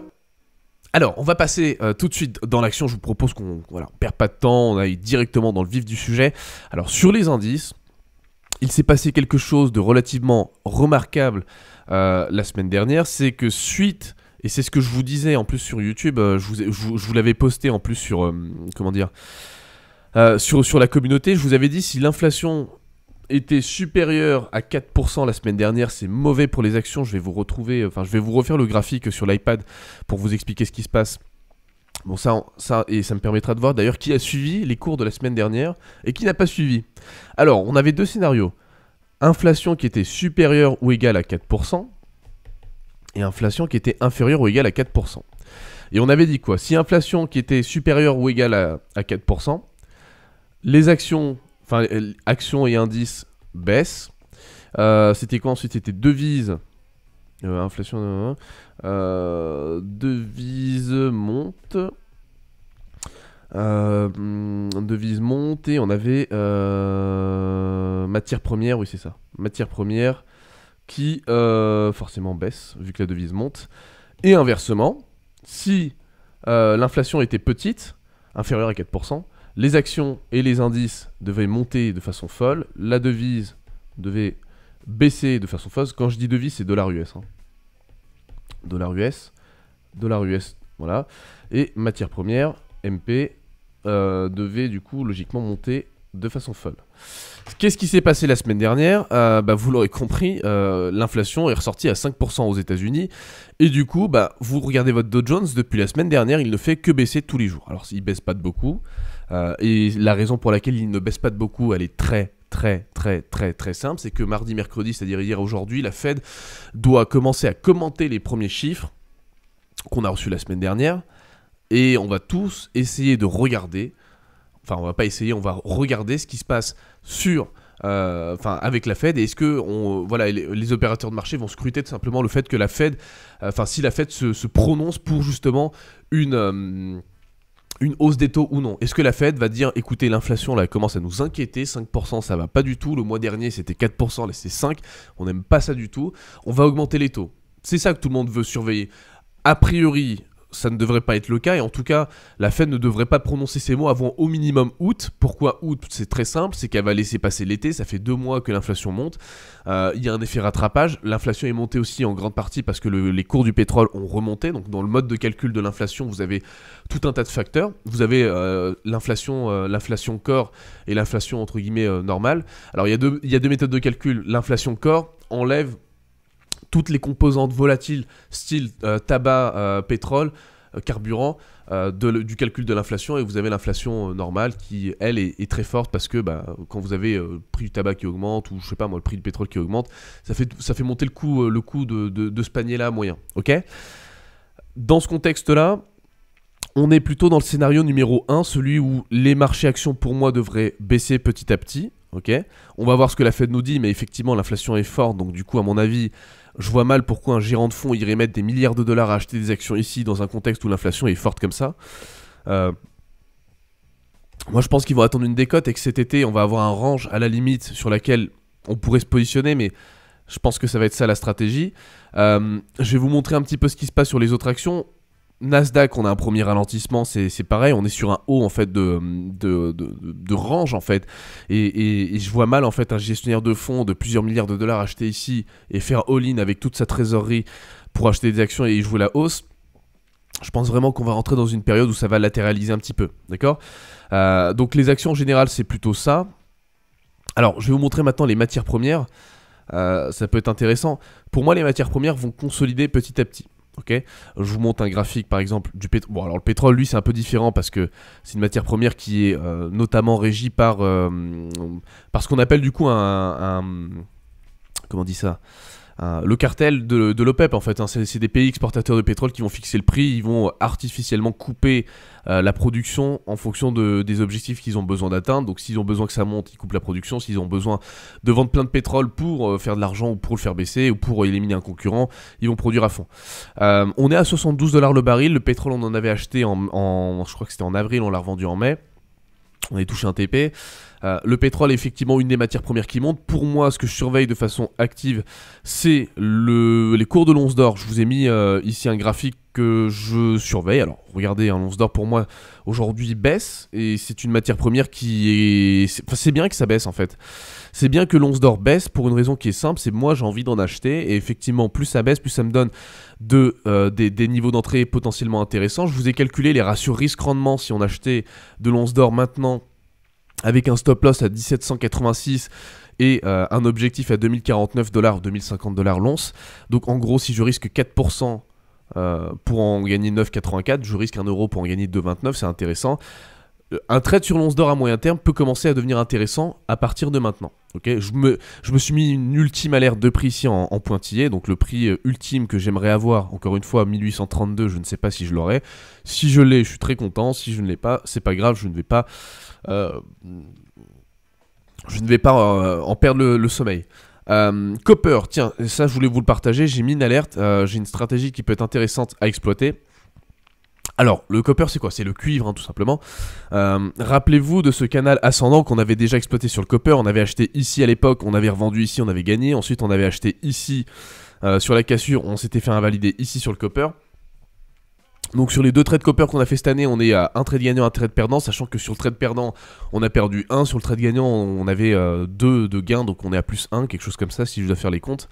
alors, on va passer euh, tout de suite dans l'action. Je vous propose qu'on voilà, perde perd pas de temps, on aille directement dans le vif du sujet. Alors, sur les indices, il s'est passé quelque chose de relativement remarquable euh, la semaine dernière. C'est que suite, et c'est ce que je vous disais en plus sur YouTube, euh, je vous, l'avais posté en plus sur, comment dire, sur, sur la communauté, je vous avais dit si l'inflation était supérieur à 4% la semaine dernière. C'est mauvais pour les actions. Je vais vous retrouver, euh, enfin, je vais vous refaire le graphique sur l'iPad pour vous expliquer ce qui se passe. Bon, ça, ça, et ça me permettra de voir d'ailleurs qui a suivi les cours de la semaine dernière et qui n'a pas suivi. Alors, on avait deux scénarios. Inflation qui était supérieure ou égale à 4%, et inflation qui était inférieure ou égale à 4%. Et on avait dit quoi Si inflation qui était supérieure ou égale à 4%, les actions Enfin, actions et indices baissent. Euh, c'était quoi ensuite C'était devise, euh, inflation. Euh, devises monte. Euh, devise monte et on avait matière première, oui c'est ça. Matière première qui forcément baisse vu que la devise monte. Et inversement, si l'inflation était petite, inférieure à 4%, les actions et les indices devaient monter de façon folle, la devise devait baisser de façon folle. Quand je dis devise, c'est dollar US. Hein. Dollar US, dollar US, voilà. Et matière première, MP, euh, devait du coup logiquement monter de façon folle. Qu'est-ce qui s'est passé la semaine dernière euh, bah, Vous l'aurez compris, euh, l'inflation est ressortie à 5% aux États-Unis. Et du coup, bah, vous regardez votre Dow Jones, depuis la semaine dernière, il ne fait que baisser tous les jours. Alors, il baisse pas de beaucoup. Euh, et la raison pour laquelle il ne baisse pas de beaucoup, elle est très très très très très simple, c'est que mardi, mercredi, c'est-à-dire hier aujourd'hui, la Fed doit commencer à commenter les premiers chiffres qu'on a reçus la semaine dernière, et on va tous essayer de regarder, enfin on va pas essayer, on va regarder ce qui se passe sur euh, enfin avec la Fed est-ce que on, voilà les, opérateurs de marché vont scruter tout simplement le fait que la Fed euh, enfin si la Fed se, prononce pour justement une une hausse des taux ou non Est-ce que la Fed va dire écoutez l'inflation là commence à nous inquiéter, 5% ça va pas du tout, le mois dernier c'était 4%, là c'est 5, on n'aime pas ça du tout, on va augmenter les taux. C'est ça que tout le monde veut surveiller. A priori, ça ne devrait pas être le cas, et en tout cas, la Fed ne devrait pas prononcer ces mots avant au minimum août. Pourquoi août C'est très simple, c'est qu'elle va laisser passer l'été, ça fait deux mois que l'inflation monte, euh, il y a un effet rattrapage, l'inflation est montée aussi en grande partie parce que les cours du pétrole ont remonté, donc dans le mode de calcul de l'inflation, vous avez tout un tas de facteurs, vous avez euh, l'inflation, euh, l'inflation corps et l'inflation entre guillemets normale. Alors il y, a deux, y a deux méthodes de calcul, l'inflation corps enlève toutes les composantes volatiles, style euh, tabac, euh, pétrole, euh, carburant, du calcul de l'inflation, et vous avez l'inflation normale qui, elle, est, très forte parce que bah, quand vous avez le prix du tabac qui augmente, ou je sais pas moi, le prix du pétrole qui augmente, ça fait, ça fait monter le coût, le coût de, de, ce panier-là moyen. Ok Dans ce contexte-là, on est plutôt dans le scénario numéro 1, celui où les marchés actions pour moi devraient baisser petit à petit. ok on va voir ce que la Fed nous dit, mais effectivement l'inflation est forte, donc du coup à mon avis je vois mal pourquoi un gérant de fonds irait mettre des milliards de dollars à acheter des actions ici dans un contexte où l'inflation est forte comme ça. Euh, moi, je pense qu'ils vont attendre une décote et que cet été, on va avoir un range à la limite sur laquelle on pourrait se positionner, mais je pense que ça va être ça la stratégie. Euh, je vais vous montrer un petit peu ce qui se passe sur les autres actions. Nasdaq, on a un premier ralentissement, c'est pareil, on est sur un haut en fait de, de, range en fait. Et, je vois mal en fait un gestionnaire de fonds de plusieurs milliards de dollars acheter ici et faire all-in avec toute sa trésorerie pour acheter des actions et jouer la hausse. Je pense vraiment qu'on va rentrer dans une période où ça va latéraliser un petit peu, d'accord euh, Donc les actions en général, c'est plutôt ça. Alors, je vais vous montrer maintenant les matières premières. Euh, ça peut être intéressant. Pour moi, les matières premières vont consolider petit à petit je vous montre un graphique par exemple du pétrole. Bon, alors le pétrole, lui, c'est un peu différent parce que c'est une matière première qui est euh, notamment régie euh, par, ce qu'on appelle du coup un, un comment dit ça le cartel de, l'OPEP e en fait. Hein. C'est des pays exportateurs de pétrole qui vont fixer le prix, ils vont artificiellement couper euh, la production en fonction des objectifs qu'ils ont besoin d'atteindre. Donc s'ils ont besoin que ça monte, ils coupent la production. S'ils ont besoin de vendre plein de pétrole pour euh, faire de l'argent ou pour le faire baisser ou pour éliminer un concurrent, ils vont produire à fond. Euh, on est à 72 dollars le baril. Le pétrole, on en avait acheté en, je crois que c'était en avril, on l'a revendu en mai. On est touché un TP. Euh, le pétrole est effectivement une des matières premières qui monte. Pour moi, ce que je surveille de façon active, c'est les cours de l'once d'or. Je vous ai mis euh, ici un graphique que je surveille. Alors, regardez, l'once d'or pour moi aujourd'hui baisse et c'est une matière première qui est. C'est, enfin, c'est bien que ça baisse en fait. C'est bien que l'once d'or baisse pour une raison qui est simple c'est moi j'ai envie d'en acheter et effectivement, plus ça baisse, plus ça me donne de, euh, des, des, niveaux d'entrée potentiellement intéressants. Je vous ai calculé les ratios risque-rendement si on achetait de l'once d'or maintenant avec un stop loss à 1786 et euh, un objectif à 2049 dollars 2050 dollars l'once. Donc en gros, si je risque 4% euh, pour en gagner 9,84, je risque 1 euro pour en gagner 2,29, c'est intéressant. Euh, un trade sur l'once d'or à moyen terme peut commencer à devenir intéressant à partir de maintenant. je, me, suis mis une ultime alerte de prix ici en, pointillé, donc le prix euh, ultime que j'aimerais avoir, encore une fois 1832, je ne sais pas si je l'aurai. Si je l'ai, je suis très content, si je ne l'ai pas, c'est pas grave, je ne vais pas... Euh, je ne vais pas en perdre le, sommeil. Copper, tiens, ça je voulais vous le partager, j'ai mis une alerte, j'ai une stratégie qui peut être intéressante à exploiter. Alors, le copper, c'est quoi C'est le cuivre, hein, tout simplement. Euh, rappelez-vous de ce canal ascendant qu'on avait déjà exploité sur le copper. On avait acheté ici à l'époque, on avait revendu ici, on avait gagné. Ensuite, on avait acheté ici euh, sur la cassure, on s'était fait invalider ici sur le copper. Donc sur les deux trades copper qu'on a fait cette année, on est à un trade gagnant, un trade perdant, sachant que sur le trade perdant, on a perdu un. sur le trade gagnant, on avait euh, deux de gains, donc on est à plus un, quelque chose comme ça, si je dois faire les comptes.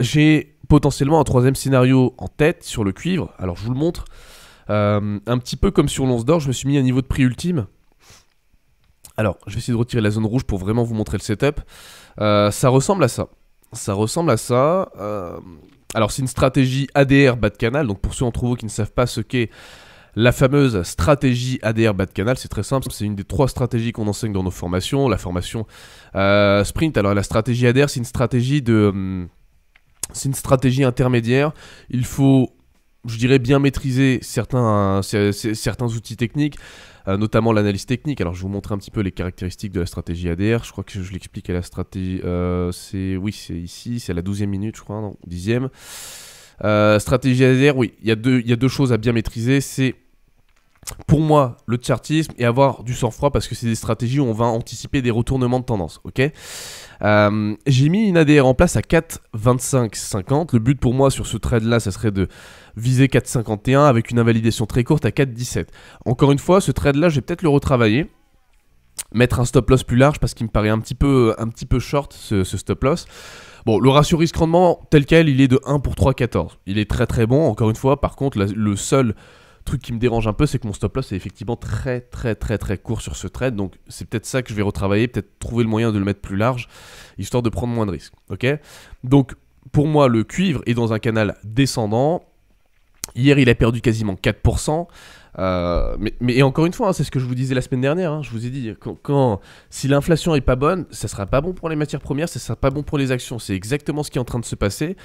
J'ai potentiellement un troisième scénario en tête sur le cuivre, alors je vous le montre. Euh, un petit peu comme sur l'once d'or, je me suis mis à un niveau de prix ultime. Alors, je vais essayer de retirer la zone rouge pour vraiment vous montrer le setup. Euh, ça ressemble à ça. Ça ressemble à ça. Euh, alors, c'est une stratégie ADR bas de canal. Donc, pour ceux entre vous qui ne savent pas ce qu'est la fameuse stratégie ADR bas de canal, c'est très simple, c'est une des trois stratégies qu'on enseigne dans nos formations. La formation sprint, alors la stratégie ADR, c'est une stratégie de... Hum, c'est une stratégie intermédiaire. Il faut je dirais, bien maîtriser certains, certains outils techniques, euh, notamment l'analyse technique. Alors, je vais vous montre un petit peu les caractéristiques de la stratégie ADR. Je crois que je l'explique à la stratégie. Euh, c'est Oui, c'est ici, c'est à la 12e minute, je crois, non, 10 euh, stratégie ADR, oui, il y, a deux, y a deux choses à bien maîtriser. C'est pour moi, le chartisme et avoir du sang-froid parce que c'est des stratégies où on va anticiper des retournements de tendance. Ok J'ai mis une ADR en place à 4,2550. Le but pour moi sur ce trade-là, ça serait de Viser 4,51 avec une invalidation très courte à 4,17. Encore une fois, ce trade-là, je vais peut-être le retravailler mettre un stop loss plus large parce qu'il me paraît un petit peu, un petit peu short ce, stop loss. Bon, le ratio risque-rendement tel quel, il est de 1 pour 3,14. Il est très très bon, encore une fois. Par contre, le seul truc qui me dérange un peu, c'est que mon stop loss est effectivement très très très très court sur ce trade. Donc c'est peut-être ça que je vais retravailler, peut-être trouver le moyen de le mettre plus large, histoire de prendre moins de risques. Ok Donc pour moi, le cuivre est dans un canal descendant Hier, il a perdu quasiment 4%. Euh, mais, encore une fois, hein, c'est ce que je vous disais la semaine dernière. Hein. je vous ai dit, quand, si l'inflation est pas bonne, ça sera pas bon pour les matières premières, ça sera pas bon pour les actions. C'est exactement ce qui est en train de se passer.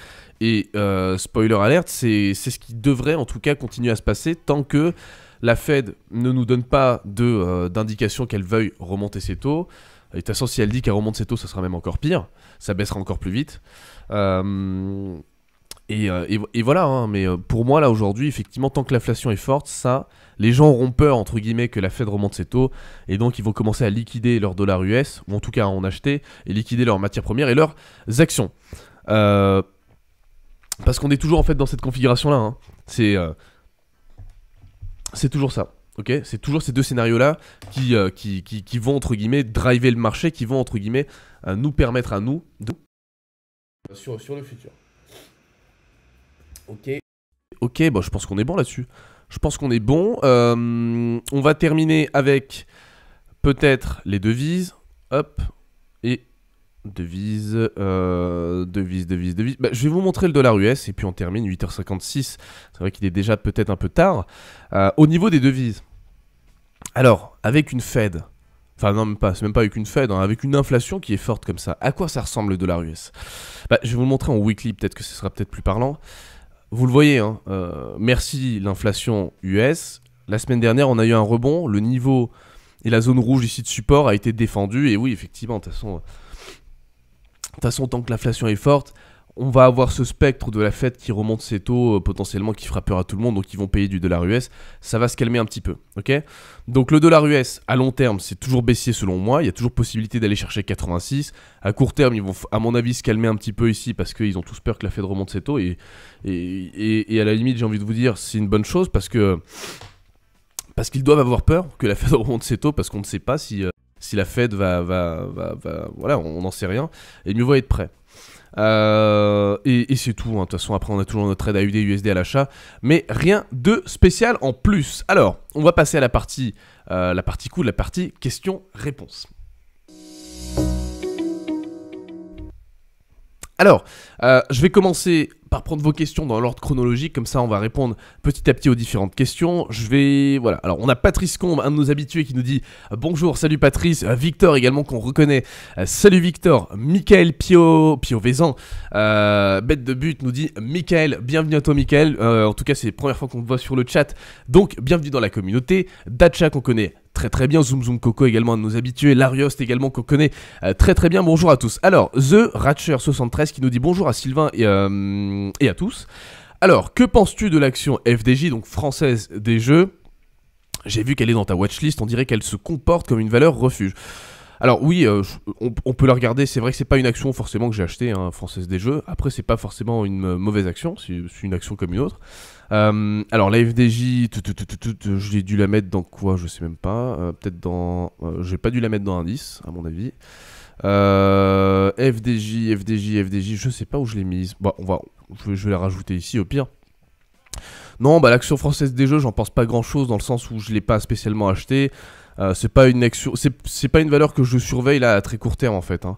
Et euh, spoiler alerte, c'est ce qui devrait en tout cas continuer à se passer tant que la Fed ne nous donne pas euh, d'indication qu'elle veuille remonter ses taux. Et de toute façon, si elle dit qu'elle remonte ses taux, ça sera même encore pire. Ça baissera encore plus vite. Euh, euh, et, voilà, hein, mais euh, pour moi, là, aujourd'hui, effectivement, tant que l'inflation est forte, ça, les gens auront peur, entre guillemets, que la Fed remonte ses taux, et donc ils vont commencer à liquider leur dollar US, ou en tout cas en acheter, et liquider leurs matières premières et leurs actions. Euh, parce qu'on est toujours, en fait, dans cette configuration-là. Hein. C'est toujours ça. ok c'est toujours ces deux scénarios-là qui, qui, vont, entre guillemets, driver le marché, qui vont, entre guillemets, nous permettre à nous de... Sur, sur le futur. Ok. Ok, bon, bah, je pense qu'on est bon là-dessus. Je pense qu'on est bon. Euh, on va terminer avec peut-être les devises. Hop. Et devises, euh, devise, devise, devise. Bah, je vais vous montrer le dollar US et puis on termine 8h56. C'est vrai qu'il est déjà peut-être un peu tard. Euh, au niveau des devises. Alors, avec une Fed. Enfin non, même pas, c'est même pas avec une Fed, hein, avec une inflation qui est forte comme ça. À quoi ça ressemble le dollar US bah, Je vais vous le montrer en weekly, peut-être que ce sera peut-être plus parlant. Vous le voyez, hein, euh, merci l'inflation US. La semaine dernière, on a eu un rebond. Le niveau et la zone rouge ici de support a été défendu Et oui, effectivement, de toute façon, euh, façon, tant que l'inflation est forte, on va avoir ce spectre de la Fed qui remonte ses taux euh, potentiellement qui fera peur à tout le monde, donc ils vont payer du dollar US, ça va se calmer un petit peu, ok Donc le dollar US à long terme c'est toujours baissier selon moi, il y a toujours possibilité d'aller chercher 86, à court terme ils vont à mon avis se calmer un petit peu ici parce qu'ils ont tous peur que la Fed remonte ses taux et, et, à la limite j'ai envie de vous dire c'est une bonne chose parce que parce qu'ils doivent avoir peur que la Fed *laughs* remonte ses taux parce qu'on ne sait pas si, euh, si la Fed va, va, va voilà on n'en sait rien et mieux vaut être prêt. Euh, et, c'est tout. Hein. De toute façon, après, on a toujours notre trade AUD USD à l'achat. Mais rien de spécial en plus. Alors, on va passer à la partie, euh, la partie cool, la partie question-réponse. Alors, euh, je vais commencer par prendre vos questions dans l'ordre chronologique, comme ça on va répondre petit à petit aux différentes questions. Je vais. Voilà. Alors on a Patrice Combe, un de nos habitués, qui nous dit euh, bonjour, salut Patrice, euh, Victor également qu'on reconnaît. Euh, salut Victor, Michael Pio, Pio Vézan, bête de but, nous dit Michael, bienvenue à toi Michael. en tout cas, c'est la première fois qu'on te voit sur le chat. Donc bienvenue dans la communauté. Dacha qu'on connaît très très bien. Zoom Zoom Coco également de nos habitués. Lariost également qu'on connaît euh, très très bien. Bonjour à tous. Alors, The Ratcher73 qui nous dit bonjour à Sylvain euh, et, à tous. Alors, que penses-tu de l'action FDJ, donc française des jeux J'ai vu qu'elle est dans ta watchlist, on dirait qu'elle se comporte comme une valeur refuge. Alors oui, euh, on, peut la regarder, c'est vrai que c'est pas une action forcément que j'ai achetée, hein, française des jeux. Après, c'est pas forcément une mauvaise action, c'est une action comme une autre. Euh, alors la FDJ, l'ai dû la mettre dans quoi Je sais même pas. Euh, peut-être dans. Euh, j'ai pas dû la mettre dans indice, à mon avis. FDJ, FDJ, FDJ, je sais pas où je l'ai mise. Bah, on va, je vais, la rajouter ici au pire. Non, bah l'action française des jeux, j'en pense pas grand chose dans le sens où je l'ai pas spécialement acheté. c'est pas une pas une valeur que je surveille là à très court terme en fait. Hein.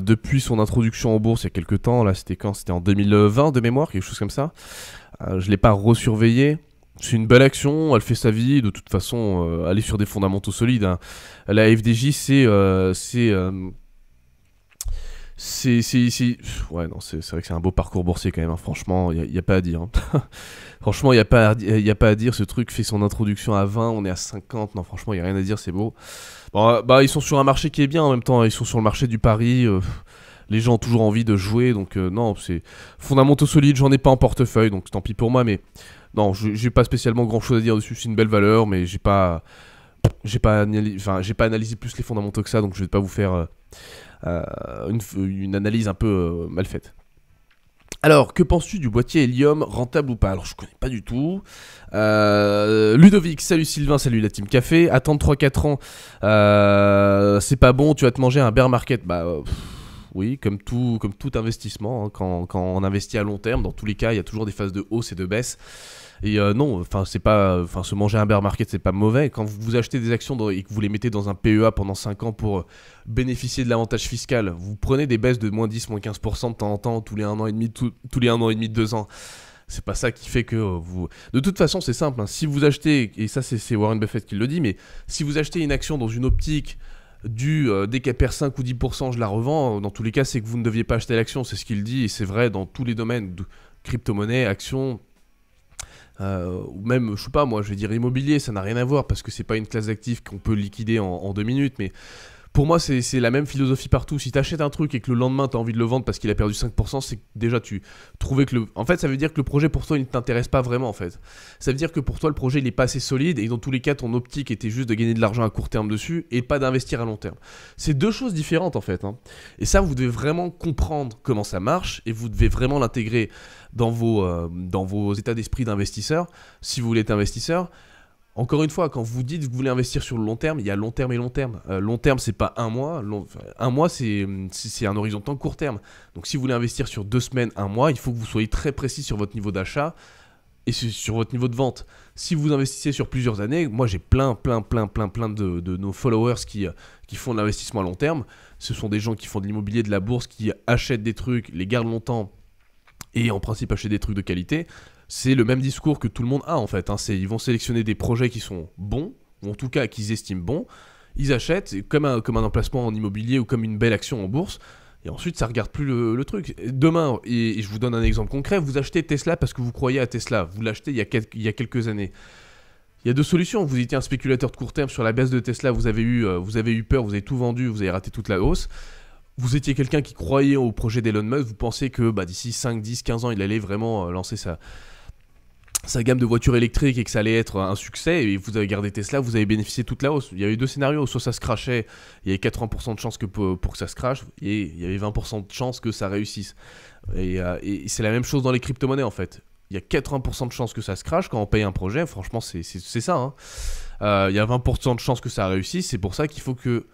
depuis son introduction en bourse il y a quelques temps, là c'était quand C'était en 2020 de mémoire, quelque chose comme ça. Euh, je l'ai pas resurveillé. C'est une belle action, elle fait sa vie, de toute façon, euh, elle est sur des fondamentaux solides. Hein. La FDJ, euh, c'est... c'est, c'est, c'est, Ouais, non, c'est, vrai que c'est un beau parcours boursier quand même, hein. franchement, il n'y a, pas à dire. Hein. *laughs* franchement, il n'y a, pas à, a pas à dire, ce truc fait son introduction à 20, on est à 50, non, franchement, il n'y a rien à dire, c'est beau. bah, ils sont sur un marché qui est bien en même temps, ils sont sur le marché du Paris les gens ont toujours envie de jouer, donc euh, non, c'est fondamentaux solides, j'en ai pas en portefeuille, donc tant pis pour moi, mais non, j'ai pas spécialement grand chose à dire dessus, c'est une belle valeur, mais j'ai pas j'ai pas, enfin, pas analysé plus les fondamentaux que ça, donc je vais pas vous faire euh, euh, une, analyse un peu mal faite. Alors, que penses-tu du boîtier Helium, rentable ou pas Alors, je connais pas du tout. Ludovic, salut Sylvain, salut la team café. Attendre 3-4 ans, c'est pas bon, tu vas te manger un bear market. Bah, oui, comme tout, comme tout investissement, hein, quand, quand, on investit à long terme, dans tous les cas, il y a toujours des phases de hausse et de baisse. Et euh, non, enfin c'est pas, enfin se manger un bear market c'est pas mauvais. Quand vous achetez des actions et que vous les mettez dans un PEA pendant 5 ans pour euh, bénéficier de l'avantage fiscal, vous prenez des baisses de moins 10, moins 15% de temps en temps, tous les 1 an et demi, tous les 1 an et demi, 2 ans c'est pas ça qui fait que euh, vous. De toute façon, c'est simple. Hein. Si vous achetez, et ça c'est Warren Buffett qui le dit, mais si vous achetez une action dans une optique du euh, dès qu'elle perd 5 ou 10%, je la revends. Dans tous les cas, c'est que vous ne deviez pas acheter l'action, c'est ce qu'il dit, et c'est vrai dans tous les domaines, crypto-monnaie, action, euh, ou même, je sais pas moi, je vais dire immobilier, ça n'a rien à voir parce que c'est pas une classe d'actifs qu'on peut liquider en, en deux minutes, mais pour moi, c'est la même philosophie partout. Si tu achètes un truc et que le lendemain, as envie de le vendre parce qu'il a perdu 5%, c'est déjà tu trouvais que le. En fait, ça veut dire que le projet pour toi, il ne t'intéresse pas vraiment, en fait. Ça veut dire que pour toi, le projet, il est pas assez solide et dans tous les cas, ton optique était juste de gagner de l'argent à court terme dessus et pas d'investir à long terme. C'est deux choses différentes, en fait. Hein. Et ça, vous devez vraiment comprendre comment ça marche et vous devez vraiment l'intégrer dans vos, euh, dans vos états d'esprit d'investisseur, si vous voulez être investisseur. Encore une fois, quand vous dites que vous voulez investir sur le long terme, il y a long terme et long terme. Euh, long terme, c'est pas un mois. un mois, c'est un horizon de temps court terme. Donc si vous voulez investir sur deux semaines, un mois, il faut que vous soyez très précis sur votre niveau d'achat et sur votre niveau de vente. Si vous investissez sur plusieurs années, moi j'ai plein, plein, plein, plein, plein de, nos followers qui, euh, qui font de l'investissement à long terme. Ce sont des gens qui font de l'immobilier, de la bourse, qui achètent des trucs, les gardent longtemps et en principe achètent des trucs de qualité c'est le même discours que tout le monde a en fait. Hein. Ils vont sélectionner des projets qui sont bons, ou en tout cas qu'ils estiment bons, ils achètent, comme un, emplacement en immobilier ou comme une belle action en bourse, et ensuite ça regarde plus le, truc. demain, et, je vous donne un exemple concret, vous achetez Tesla parce que vous croyez à Tesla, vous l'achetez il, y a quelques, années. Il y a deux solutions, vous étiez un spéculateur de court terme sur la baisse de Tesla, vous avez eu, euh, vous avez eu peur, vous avez tout vendu, vous avez raté toute la hausse vous étiez quelqu'un qui croyait au projet d'Elon Musk, vous pensez que bah, d'ici 5, 10, 15 ans, il allait vraiment euh, lancer sa, sa gamme de voitures électriques et que ça allait être un succès, et vous avez gardé Tesla, vous avez bénéficié toute la hausse. Il y avait deux scénarios, soit ça se crachait, il y avait 80% de chances que pour, que ça se crache, et il y avait 20% de chances que ça réussisse. Euh, et, c'est la même chose dans les crypto-monnaies en fait. Il y a 80% de chances que ça se crache quand on paye un projet, franchement c'est ça. Hein. Euh, il y a 20% de chances que ça réussisse, c'est pour ça qu'il faut que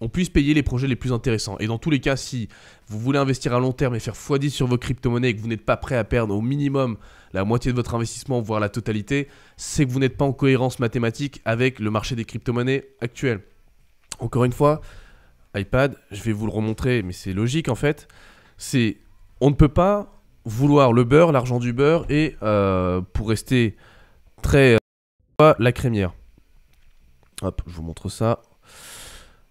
on puisse payer les projets les plus intéressants. Et dans tous les cas, si vous voulez investir à long terme et faire x10 sur vos crypto-monnaies et que vous n'êtes pas prêt à perdre au minimum la moitié de votre investissement, voire la totalité, c'est que vous n'êtes pas en cohérence mathématique avec le marché des crypto-monnaies actuel. Encore une fois, iPad, je vais vous le remontrer, mais c'est logique en fait. C'est on ne peut pas vouloir le beurre, l'argent du beurre et euh, pour rester très euh, la crémière. Hop, je vous montre ça.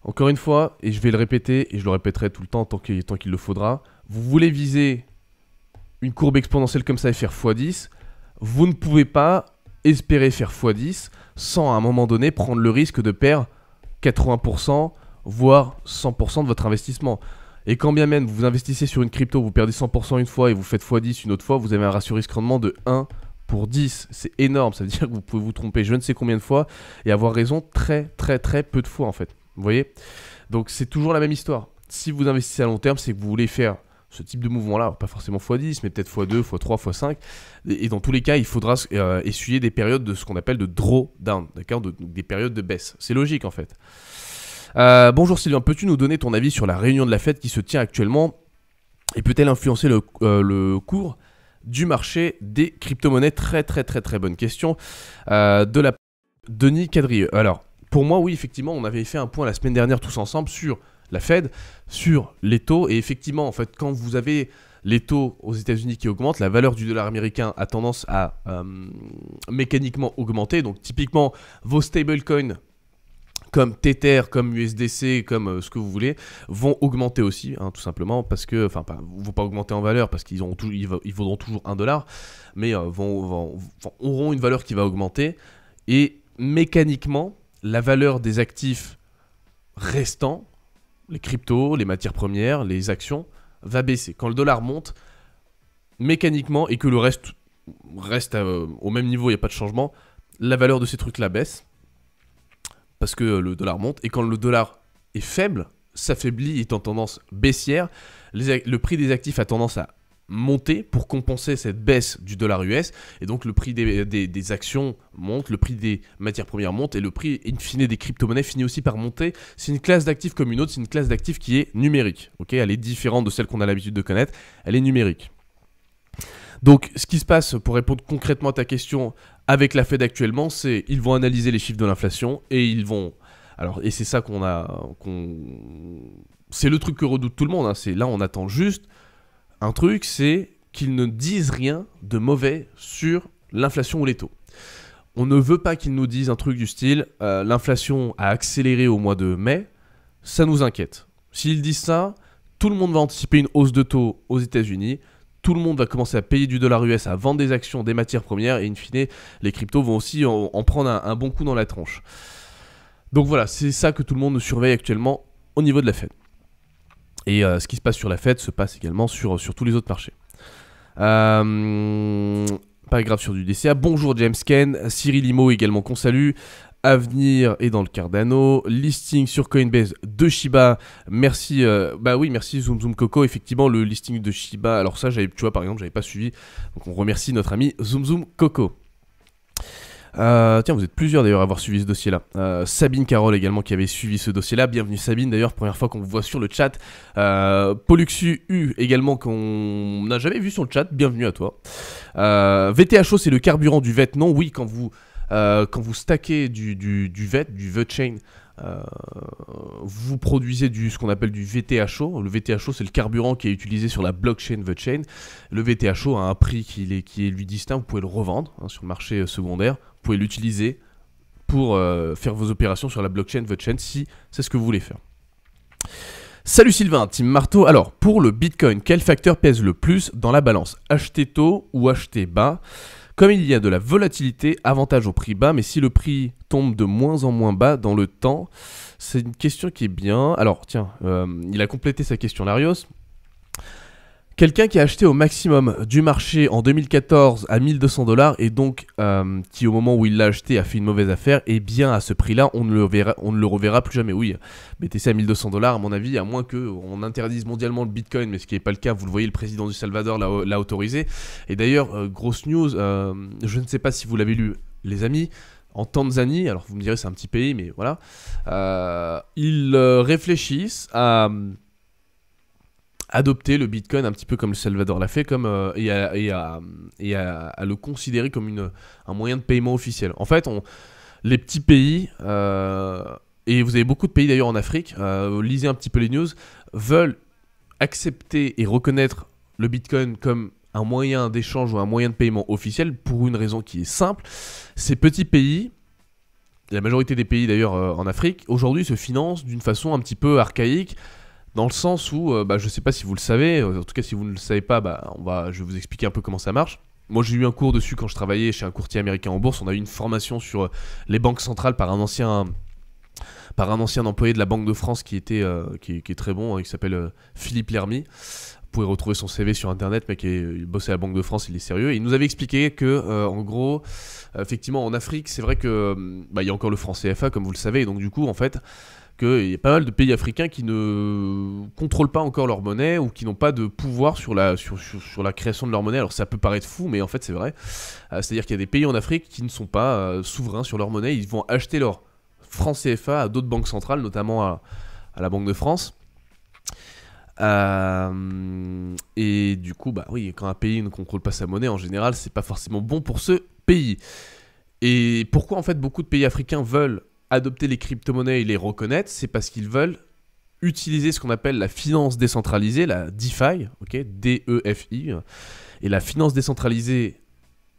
Encore une fois, et je vais le répéter, et je le répéterai tout le temps tant qu'il le faudra, vous voulez viser une courbe exponentielle comme ça et faire x10, vous ne pouvez pas espérer faire x10 sans à un moment donné prendre le risque de perdre 80%, voire 100% de votre investissement. Et quand bien même vous investissez sur une crypto, vous perdez 100% une fois et vous faites x10 une autre fois, vous avez un ratio risque-rendement de 1 pour 10. C'est énorme, ça veut dire que vous pouvez vous tromper je ne sais combien de fois et avoir raison très très très peu de fois en fait. Vous voyez Donc c'est toujours la même histoire. Si vous investissez à long terme, c'est que vous voulez faire ce type de mouvement-là, pas forcément x10, mais peut-être x2, x3, x5. Et, dans tous les cas, il faudra euh, essuyer des périodes de ce qu'on appelle de drawdown, d'accord Des périodes de baisse. C'est logique en fait. Euh, bonjour Sylvain, peux-tu nous donner ton avis sur la réunion de la fête qui se tient actuellement et peut-elle influencer le, euh, cours du marché des crypto-monnaies Très très très très bonne question de la Denis Cadrieux. Alors, pour moi, oui, effectivement, on avait fait un point la semaine dernière tous ensemble sur la Fed, sur les taux. Et effectivement, en fait, quand vous avez les taux aux États-Unis qui augmentent, la valeur du dollar américain a tendance à euh, mécaniquement augmenter. Donc typiquement, vos stablecoins comme Tether, comme USDC, comme euh, ce que vous voulez, vont augmenter aussi, hein, tout simplement, parce que, enfin, pas, vont pas augmenter en valeur, parce qu'ils ils, ils vaudront toujours 1 dollar, mais euh, vont, auront une valeur qui va augmenter, et mécaniquement, la valeur des actifs restants les cryptos, les matières premières, les actions, va baisser. Quand le dollar monte, mécaniquement, et que le reste reste euh, au même niveau, il n'y a pas de changement, la valeur de ces trucs-là baisse, parce que le dollar monte, et quand le dollar est faible, s'affaiblit, est en tendance baissière, le prix des actifs a tendance à monter pour compenser cette baisse du dollar US. Et donc le prix des, actions monte, le prix des matières premières monte et le prix in fine des crypto-monnaies finit aussi par monter. C'est une classe d'actifs comme une autre, c'est une classe d'actifs qui est numérique. ok elle est différente de celle qu'on a l'habitude de connaître, elle est numérique. Donc ce qui se passe pour répondre concrètement à ta question avec la Fed actuellement, c'est ils vont analyser les chiffres de l'inflation et ils vont... Alors, et c'est ça qu'on a... c'est le truc que redoute tout le monde, hein. c'est là on attend juste un truc, c'est qu'ils ne disent rien de mauvais sur l'inflation ou les taux. On ne veut pas qu'ils nous disent un truc du style euh, l'inflation a accéléré au mois de mai, ça nous inquiète. S'ils disent ça, tout le monde va anticiper une hausse de taux aux États-Unis, tout le monde va commencer à payer du dollar US, à vendre des actions, des matières premières, et in fine, les cryptos vont aussi en, prendre un, un, bon coup dans la tronche. Donc voilà, c'est ça que tout le monde surveille actuellement au niveau de la Fed. Et euh, ce qui se passe sur la fête se passe également sur, euh, sur tous les autres marchés. Euh, pas grave sur du DCA. Bonjour James Ken, Cyril Limo également qu'on salue. Avenir est dans le Cardano, listing sur Coinbase de Shiba. Merci, bah oui, merci Zoom Zoom Coco. Effectivement, le listing de Shiba. Alors ça, tu vois, par exemple, j'avais pas suivi. Donc on remercie notre ami Zoom Zoom Coco. Euh, tiens, vous êtes plusieurs d'ailleurs à avoir suivi ce dossier-là. Euh, Sabine Carole également qui avait suivi ce dossier-là. Bienvenue Sabine, d'ailleurs, première fois qu'on vous voit sur le chat. Euh, Poluxu U également qu'on n'a jamais vu sur le chat. Bienvenue à toi. VTHO, c'est le carburant du VET. Non, oui, quand vous, quand vous stackez du, VET, du VET-chain, e vous produisez du, ce qu'on appelle du VTHO. Le VTHO, c'est le carburant qui est utilisé sur la blockchain e Chain. Le VTHO a un prix qui, est, qui est lui distinct. Vous pouvez le revendre hein, sur le marché secondaire pouvez l'utiliser pour euh, faire vos opérations sur la blockchain, votre chaîne, si c'est ce que vous voulez faire. Salut Sylvain, Tim Marteau. Alors, pour le Bitcoin, quel facteur pèse le plus dans la balance Acheter tôt ou acheter bas Comme il y a de la volatilité, avantage au prix bas, mais si le prix tombe de moins en moins bas dans le temps, c'est une question qui est bien. Alors, tiens, euh, il a complété sa question, Larios. Quelqu'un qui a acheté au maximum du marché en 2014 à 1200 dollars et donc euh, qui au moment où il l'a acheté a fait une mauvaise affaire, et eh bien à ce prix-là, on, ne le reverra plus jamais. Oui, mettez ça à 1200 dollars à mon avis, à moins qu'on interdise mondialement le Bitcoin, mais ce qui n'est pas le cas, vous le voyez, le président du Salvador l'a autorisé. Et d'ailleurs, euh, grosse news, euh, je ne sais pas si vous l'avez lu les amis, en Tanzanie, alors vous me direz c'est un petit pays, mais voilà, ils réfléchissent à adopter le Bitcoin un petit peu comme le Salvador l'a fait comme, euh, et, à, le considérer comme une, un moyen de paiement officiel. En fait, on, les petits pays, euh, et vous avez beaucoup de pays d'ailleurs en Afrique, euh, lisez un petit peu les news, veulent accepter et reconnaître le Bitcoin comme un moyen d'échange ou un moyen de paiement officiel pour une raison qui est simple. Ces petits pays la majorité des pays d'ailleurs en Afrique, aujourd'hui se financent d'une façon un petit peu archaïque, dans le sens où, euh, bah, je ne sais pas si vous le savez, euh, en tout cas si vous ne le savez pas, bah, on va, je vais vous expliquer un peu comment ça marche. Moi j'ai eu un cours dessus quand je travaillais chez un courtier américain en bourse, on a eu une formation sur euh, les banques centrales par un ancien par un ancien employé de la Banque de France qui était qui, est très bon, hein. il qui s'appelle Philippe Lermy. Vous pouvez retrouver son CV sur internet, mais qui bossait à la Banque de France, il est sérieux. Et il nous avait expliqué que, en gros, effectivement, en Afrique, c'est vrai que bah, il y a encore le franc CFA, comme vous le savez, et donc du coup, en fait, qu'il y a pas mal de pays africains qui ne contrôlent pas encore leur monnaie ou qui n'ont pas de pouvoir sur la, sur, sur, la création de leur monnaie. Alors ça peut paraître fou, mais en fait c'est vrai. Euh, c'est-à-dire qu'il y a des pays en Afrique qui ne sont pas euh, souverains sur leur monnaie. Ils vont acheter leur franc CFA à d'autres banques centrales, notamment à, à la Banque de France. Euh, et du coup, bah oui, quand un pays ne contrôle pas sa monnaie, en général, c'est pas forcément bon pour ce pays. Et pourquoi en fait beaucoup de pays africains veulent adopter les crypto-monnaies et les reconnaître, c'est parce qu'ils veulent utiliser ce qu'on appelle la finance décentralisée, la DeFi, ok, D-E-F-I. Et la finance décentralisée,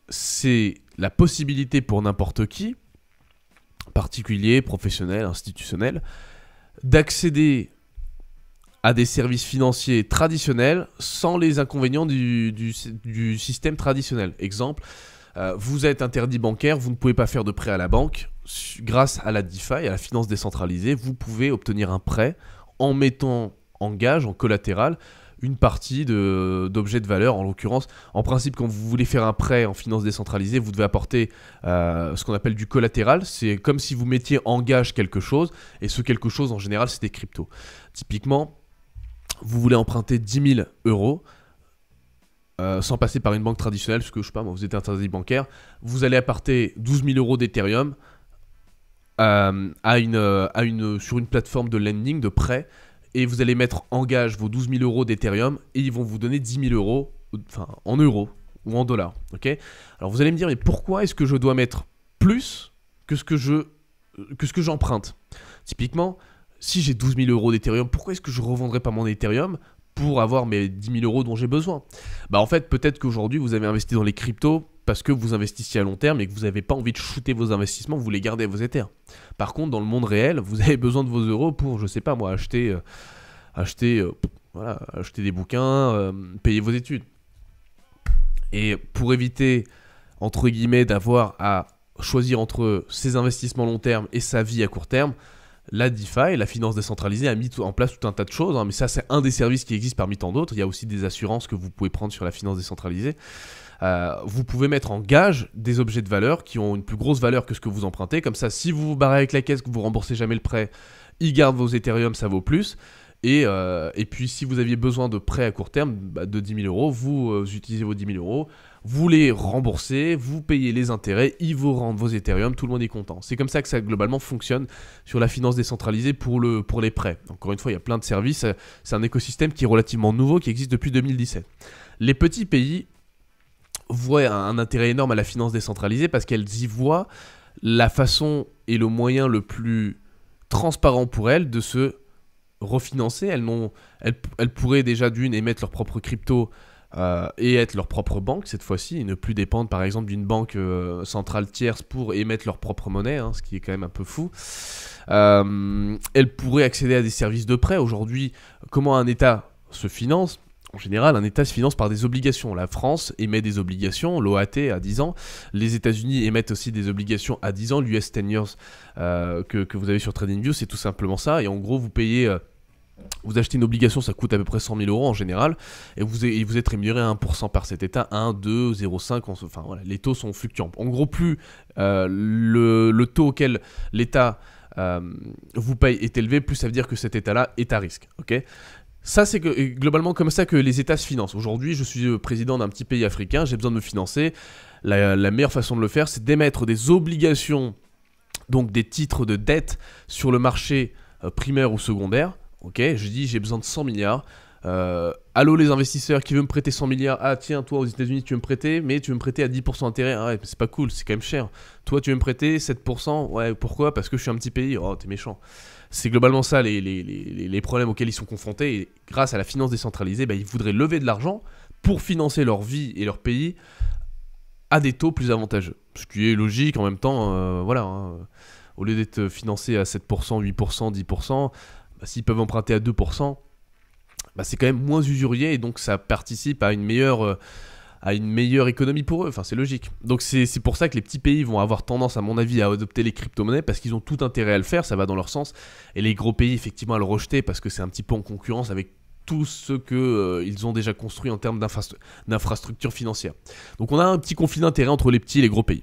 c'est la possibilité pour n'importe qui, particulier, professionnel, institutionnel, d'accéder à des services financiers traditionnels sans les inconvénients du, système traditionnel. Exemple, euh, vous êtes interdit bancaire, vous ne pouvez pas faire de prêt à la banque, grâce à la DeFi, à la finance décentralisée, vous pouvez obtenir un prêt en mettant en gage, en collatéral, une partie d'objets de, valeur. En l'occurrence, en principe, quand vous voulez faire un prêt en finance décentralisée, vous devez apporter euh, ce qu'on appelle du collatéral. C'est comme si vous mettiez en gage quelque chose, et ce quelque chose, en général, c'est des cryptos. Typiquement, vous voulez emprunter 10 000 euros. Euh, sans passer par une banque traditionnelle, parce que je sais pas, moi, vous êtes interdit bancaire, vous allez apporter 12 000 euros d'Ethereum, euh, à une, euh, à une, sur une plateforme de lending, de prêt, et vous allez mettre en gage vos 12 000 euros d'Ethereum, et ils vont vous donner 10 000 euros, en euros ou en dollars. ok Alors vous allez me dire, mais pourquoi est-ce que je dois mettre plus que ce que je que ce que j'emprunte Typiquement, si j'ai 12 000 euros d'Ethereum, pourquoi est-ce que je ne revendrai pas mon Ethereum pour avoir mes 10 000 euros dont j'ai besoin Bah en fait, peut-être qu'aujourd'hui, vous avez investi dans les cryptos parce que vous investissiez à long terme et que vous n'avez pas envie de shooter vos investissements, vous les gardez à vos éthers. Par contre, dans le monde réel, vous avez besoin de vos euros pour, je sais pas moi, acheter, euh, acheter, euh, voilà, acheter des bouquins, euh, payer vos études. Et pour éviter, entre guillemets, d'avoir à choisir entre ses investissements long terme et sa vie à court terme, la DeFi, la finance décentralisée, a mis en place tout un tas de choses. Hein. mais ça, c'est un des services qui existe parmi tant d'autres. Il y a aussi des assurances que vous pouvez prendre sur la finance décentralisée. Euh, vous pouvez mettre en gage des objets de valeur qui ont une plus grosse valeur que ce que vous empruntez. Comme ça, si vous vous barrez avec la caisse, que vous remboursez jamais le prêt, ils gardent vos Ethereum, ça vaut plus. Et, euh, et, puis, si vous aviez besoin de prêts à court terme bah, de 10 000 euros, vous euh, utilisez vos 10 000 euros, vous les remboursez, vous payez les intérêts, ils vous rendent vos Ethereum, tout le monde est content. C'est comme ça que ça globalement fonctionne sur la finance décentralisée pour, le, pour les prêts. Encore une fois, il y a plein de services. C'est un écosystème qui est relativement nouveau, qui existe depuis 2017. Les petits pays voient un, intérêt énorme à la finance décentralisée parce qu'elles y voient la façon et le moyen le plus transparent pour elles de se refinancer. Elles, pourraient déjà d'une émettre leur propre crypto euh, et être leur propre banque cette fois-ci, et ne plus dépendre par exemple d'une banque euh, centrale tierce pour émettre leur propre monnaie, hein, ce qui est quand même un peu fou. Euh, elles pourraient accéder à des services de prêt. Aujourd'hui, comment un État se finance en général, un État se finance par des obligations. La France émet des obligations, l'OAT à 10 ans. Les États-Unis émettent aussi des obligations à 10 ans. L'US Tenures euh, que, vous avez sur TradingView, c'est tout simplement ça. Et en gros, vous payez. Euh, vous achetez une obligation, ça coûte à peu près 100 000 euros en général, et vous, vous êtes rémunéré à 1% par cet état, 1, 2, 0, 0,5, enfin voilà, les taux sont fluctuants. En gros, plus euh, le, taux auquel l'État vous paye est élevé, plus ça veut dire que cet état-là est à risque. ok ça, c'est globalement comme ça que les États se financent. Aujourd'hui, je suis euh, président d'un petit pays africain, j'ai besoin de me financer. La, meilleure façon de le faire, c'est d'émettre des obligations, donc des titres de dette sur le marché euh, primaire ou secondaire. Ok, je dis j'ai besoin de 100 milliards. Euh, allô les investisseurs qui veulent me prêter 100 milliards. Ah tiens, toi aux États-Unis tu veux me prêter, mais tu veux me prêter à 10% d'intérêt. Ah ouais, c'est pas cool, c'est quand même cher. Toi tu veux me prêter 7%. Ouais, pourquoi Parce que je suis un petit pays. Oh, t'es méchant. C'est globalement ça les, problèmes auxquels ils sont confrontés. grâce à la finance décentralisée, bah, ils voudraient lever de l'argent pour financer leur vie et leur pays à des taux plus avantageux. Ce qui est logique en même temps, euh, voilà. Hein. Au lieu d'être financé à 7%, 8%, 10%, s'ils peuvent emprunter à 2%, bah, c'est quand même moins usurier et donc ça participe à une meilleure. Euh, à une meilleure économie pour eux. Enfin, c'est logique. Donc, c'est pour ça que les petits pays vont avoir tendance, à mon avis, à adopter les crypto-monnaies parce qu'ils ont tout intérêt à le faire, ça va dans leur sens. Et les gros pays, effectivement, à le rejeter parce que c'est un petit peu en concurrence avec tout ce qu'ils euh, ils ont déjà construit en termes d'infrastructures financières. Donc, on a un petit conflit d'intérêt entre les petits et les gros pays.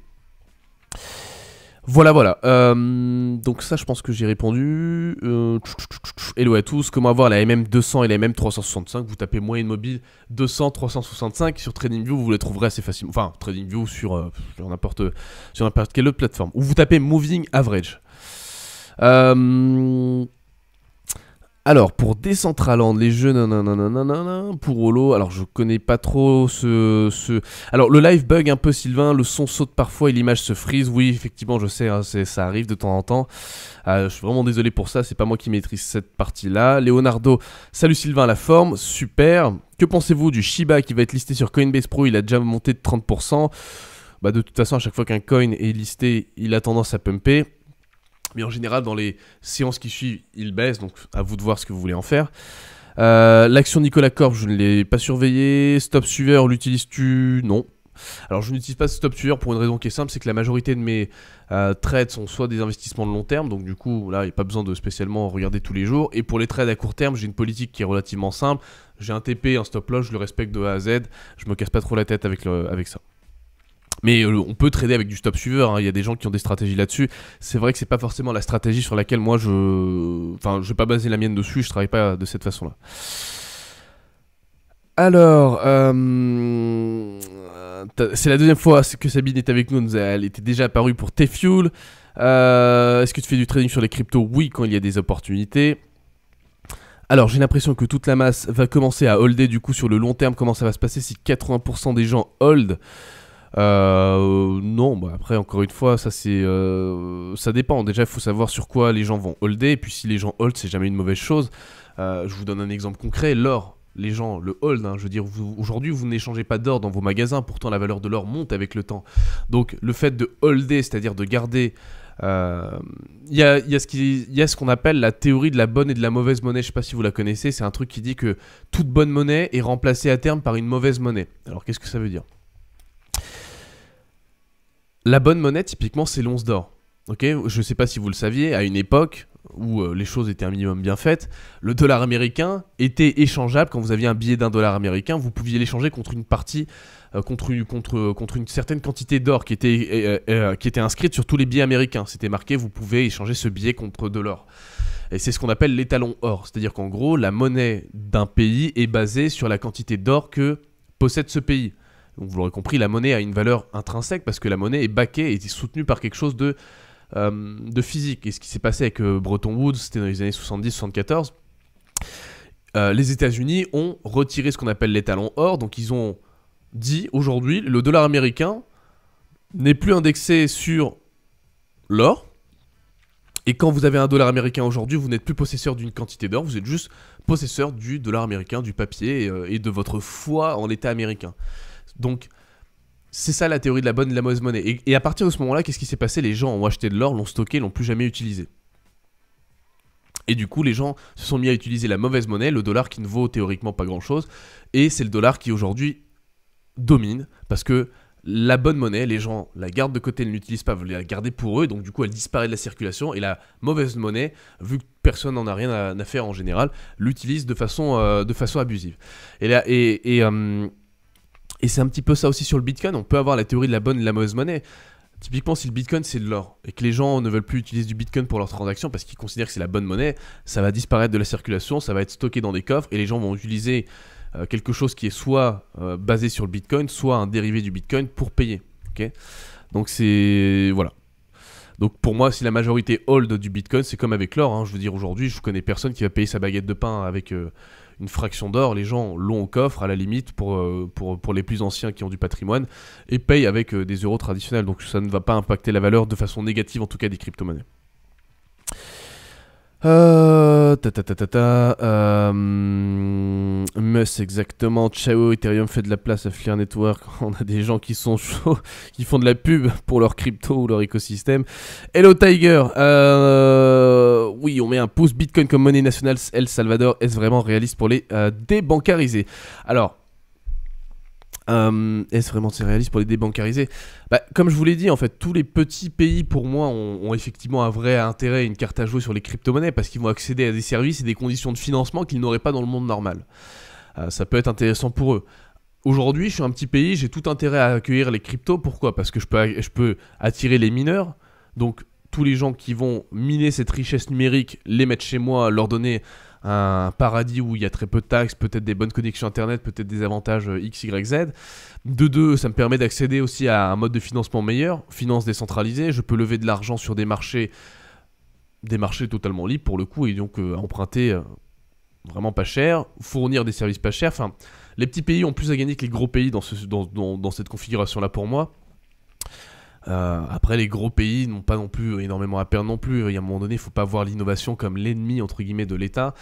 Voilà, voilà. Euh, donc ça, je pense que j'ai répondu. Euh, hello à tous. Comment avoir la MM200 et la MM365 Vous tapez moyenne mobile 200, 365 sur TradingView, vous les trouverez assez facilement. Enfin, TradingView sur, euh, n'importe sur quelle autre plateforme. Ou vous tapez Moving Average. Euh, alors, pour Decentraland, les jeux, non pour Holo, alors je connais pas trop ce, Alors, le live bug un peu, Sylvain, le son saute parfois et l'image se frise. Oui, effectivement, je sais, hein, ça arrive de temps en temps. Euh, je suis vraiment désolé pour ça, c'est pas moi qui maîtrise cette partie-là. Leonardo, salut Sylvain, la forme, super. Que pensez-vous du Shiba qui va être listé sur Coinbase Pro Il a déjà monté de 30%. Bah, de toute façon, à chaque fois qu'un coin est listé, il a tendance à pumper. Mais en général, dans les séances qui suivent, il baisse, donc à vous de voir ce que vous voulez en faire. Euh, l'action Nicolas Corp, je ne l'ai pas surveillé. Stop suiveur, l'utilises-tu Non. Alors je n'utilise pas Stop suiveur pour une raison qui est simple, c'est que la majorité de mes euh, trades sont soit des investissements de long terme, donc du coup là il n'y a pas besoin de spécialement regarder tous les jours. Et pour les trades à court terme, j'ai une politique qui est relativement simple. J'ai un TP, un stop loss, je le respecte de A à Z, je me casse pas trop la tête avec, avec ça. Mais euh, on peut trader avec du stop suiveur. Hein. Il y a des gens qui ont des stratégies là-dessus. C'est vrai que c'est pas forcément la stratégie sur laquelle moi je. Enfin, je vais pas baser la mienne dessus. Je travaille pas de cette façon-là. Alors, euh, euh, c'est la deuxième fois que Sabine est avec nous. Elle était déjà apparue pour T-Fuel. Est-ce que tu fais du trading sur les cryptos Oui, quand il y a des opportunités. Alors, j'ai l'impression que toute la masse va commencer à holder du coup sur le long terme. Comment ça va se passer si 80% des gens hold euh, non, bah après, encore une fois, ça c'est, euh, ça dépend. Déjà, il faut savoir sur quoi les gens vont holder. Et puis, si les gens hold, c'est jamais une mauvaise chose. Euh, je vous donne un exemple concret l'or. Les gens le hold. Hein. je veux dire, aujourd'hui, vous n'échangez pas d'or dans vos magasins. Pourtant, la valeur de l'or monte avec le temps. Donc, le fait de holder, c'est-à-dire de garder il y, a, ce qu'on appelle la théorie de la bonne et de la mauvaise monnaie. Je ne sais pas si vous la connaissez. C'est un truc qui dit que toute bonne monnaie est remplacée à terme par une mauvaise monnaie. Alors qu'est-ce que ça veut dire la bonne monnaie, typiquement, c'est l'once d'or. Ok, je ne sais pas si vous le saviez, à une époque où euh, les choses étaient un minimum bien faites, le dollar américain était échangeable. Quand vous aviez un billet d'un dollar américain, vous pouviez l'échanger contre une partie, euh, euh, contre, une certaine quantité d'or qui, était, qui était inscrite sur tous les billets américains. C'était marqué, vous pouvez échanger ce billet contre de l'or. Et c'est ce qu'on appelle l'étalon or. C'est-à-dire qu'en gros, la monnaie d'un pays est basée sur la quantité d'or que possède ce pays vous l'aurez compris, la monnaie a une valeur intrinsèque parce que la monnaie est baquée et est soutenue par quelque chose de, euh, de physique. Et ce qui s'est passé avec euh, Bretton Woods, c'était dans les années 70-74, euh, les États-Unis ont retiré ce qu'on appelle l'étalon or. Donc ils ont dit aujourd'hui, le dollar américain n'est plus indexé sur l'or. Et quand vous avez un dollar américain aujourd'hui, vous n'êtes plus possesseur d'une quantité d'or, vous êtes juste possesseur du dollar américain, du papier et de votre foi en l'État américain. Donc, c'est ça la théorie de la bonne et de la mauvaise monnaie. Et, à partir de ce moment-là, qu'est-ce qui s'est passé Les gens ont acheté de l'or, l'ont stocké, l'ont plus jamais utilisé. Et du coup, les gens se sont mis à utiliser la mauvaise monnaie, le dollar qui ne vaut théoriquement pas grand-chose. Et c'est le dollar qui aujourd'hui domine, parce que la bonne monnaie, les gens la gardent de côté, ne l'utilisent pas, veulent la garder pour eux, donc du coup elle disparaît de la circulation, et la mauvaise monnaie, vu que personne n'en a rien à, faire en général, l'utilise de, façon, euh, de façon abusive. Et, là, et, euh, et c'est un petit peu ça aussi sur le Bitcoin. On peut avoir la théorie de la bonne et la mauvaise monnaie. Typiquement, si le Bitcoin c'est de l'or et que les gens ne veulent plus utiliser du Bitcoin pour leurs transactions parce qu'ils considèrent que c'est la bonne monnaie, ça va disparaître de la circulation, ça va être stocké dans des coffres et les gens vont utiliser euh, quelque chose qui est soit euh, basé sur le Bitcoin, soit un dérivé du Bitcoin pour payer. Donc c'est voilà. Donc pour moi, si la majorité hold du Bitcoin, c'est comme avec l'or. Hein. Je veux dire, aujourd'hui, je ne connais personne qui va payer sa baguette de pain avec euh, une fraction d'or, les gens l'ont au coffre, à la limite, pour, euh, pour, les plus anciens qui ont du patrimoine, et payent avec euh, des euros traditionnels. Donc ça ne va pas impacter la valeur de façon négative, en tout cas, des crypto-monnaies. Euh, ta ta ta ta euh, Mus exactement. Ciao, Ethereum fait de la place à Flier Network. *laughs* On a des gens qui sont chauds, qui font de la pub pour leur crypto ou leur écosystème. Hello Tiger. Euh, oui, on met un pouce Bitcoin comme monnaie nationale El Salvador, est-ce vraiment réaliste pour les euh, débancariser Alors, euh, Est-ce vraiment réaliste pour les débancariser bah, Comme je vous l'ai dit, en fait, tous les petits pays, pour moi, ont, effectivement un vrai intérêt, une carte à jouer sur les crypto-monnaies, parce qu'ils vont accéder à des services et des conditions de financement qu'ils n'auraient pas dans le monde normal. Euh, ça peut être intéressant pour eux. Aujourd'hui, je suis un petit pays, j'ai tout intérêt à accueillir les cryptos. Pourquoi Parce que je peux, je peux attirer les mineurs. Donc, tous les gens qui vont miner cette richesse numérique, les mettre chez moi, leur donner un paradis où il y a très peu de taxes, peut-être des bonnes connexions internet, peut-être des avantages euh, X, Y, Z. De deux, ça me permet d'accéder aussi à un mode de financement meilleur, finance décentralisée, je peux lever de l'argent sur des marchés, des marchés totalement libres pour le coup, et donc euh, emprunter euh, vraiment pas cher, fournir des services pas chers. Enfin, les petits pays ont plus à gagner que les gros pays dans, ce, dans cette configuration-là pour moi. Euh, après, les gros pays n'ont pas non plus énormément à perdre non plus. Il y a un moment donné, il ne faut pas voir l'innovation comme l'ennemi entre guillemets de l'État.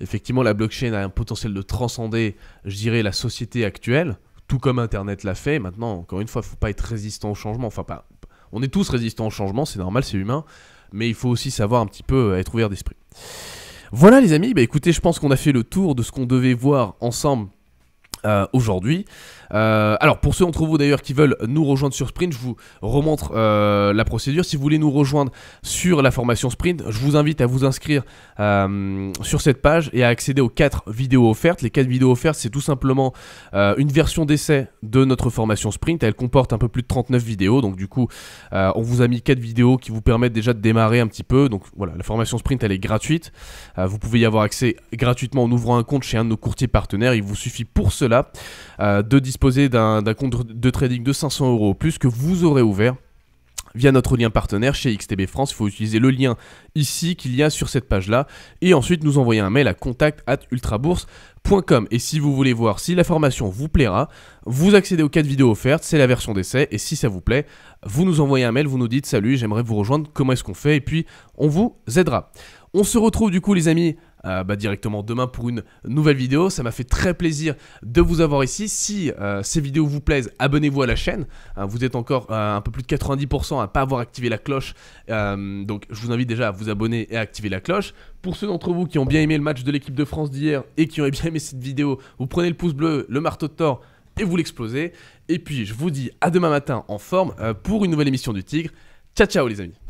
Effectivement, la blockchain a un potentiel de transcender, je dirais, la société actuelle, tout comme Internet l'a fait. Maintenant, encore une fois, il ne faut pas être résistant au changement. Enfin, pas, on est tous résistants au changement, c'est normal, c'est humain, mais il faut aussi savoir un petit peu euh, être ouvert d'esprit. Voilà les amis, bah, écoutez, je pense qu'on a fait le tour de ce qu'on devait voir ensemble euh, aujourd'hui. Euh, alors, pour ceux d'entre vous d'ailleurs qui veulent nous rejoindre sur Sprint, je vous remontre euh, la procédure. Si vous voulez nous rejoindre sur la formation Sprint, je vous invite à vous inscrire euh, sur cette page et à accéder aux 4 vidéos offertes. Les 4 vidéos offertes, c'est tout simplement une version d'essai de notre formation Sprint. Elle comporte un peu plus de 39 vidéos. Donc, du coup, on vous a mis 4 vidéos qui vous permettent déjà de démarrer un petit peu. Donc, voilà, la formation Sprint, elle est gratuite. vous pouvez y avoir accès gratuitement en ouvrant un compte chez un de nos courtiers partenaires. Il vous suffit pour cela de disposer disposez d'un compte de trading de 500 euros plus que vous aurez ouvert via notre lien partenaire chez XTB France. Il faut utiliser le lien ici qu'il y a sur cette page-là et ensuite nous envoyer un mail à contact at Et si vous voulez voir si la formation vous plaira, vous accédez aux quatre vidéos offertes, c'est la version d'essai et si ça vous plaît, vous nous envoyez un mail, vous nous dites salut, j'aimerais vous rejoindre, comment est-ce qu'on fait et puis on vous aidera. On se retrouve du coup les amis euh, bah, directement demain pour une nouvelle vidéo. Ça m'a fait très plaisir de vous avoir ici. Si euh, ces vidéos vous plaisent, abonnez-vous à la chaîne. Hein, vous êtes encore euh, un peu plus de 90% à ne pas avoir activé la cloche. donc je vous invite déjà à vous abonner et à activer la cloche. Pour ceux d'entre vous qui ont bien aimé le match de l'équipe de France d'hier et qui ont bien aimé cette vidéo, vous prenez le pouce bleu, le marteau de Thor et vous l'explosez. Et puis je vous dis à demain matin en forme pour une nouvelle émission du Tigre. Ciao ciao les amis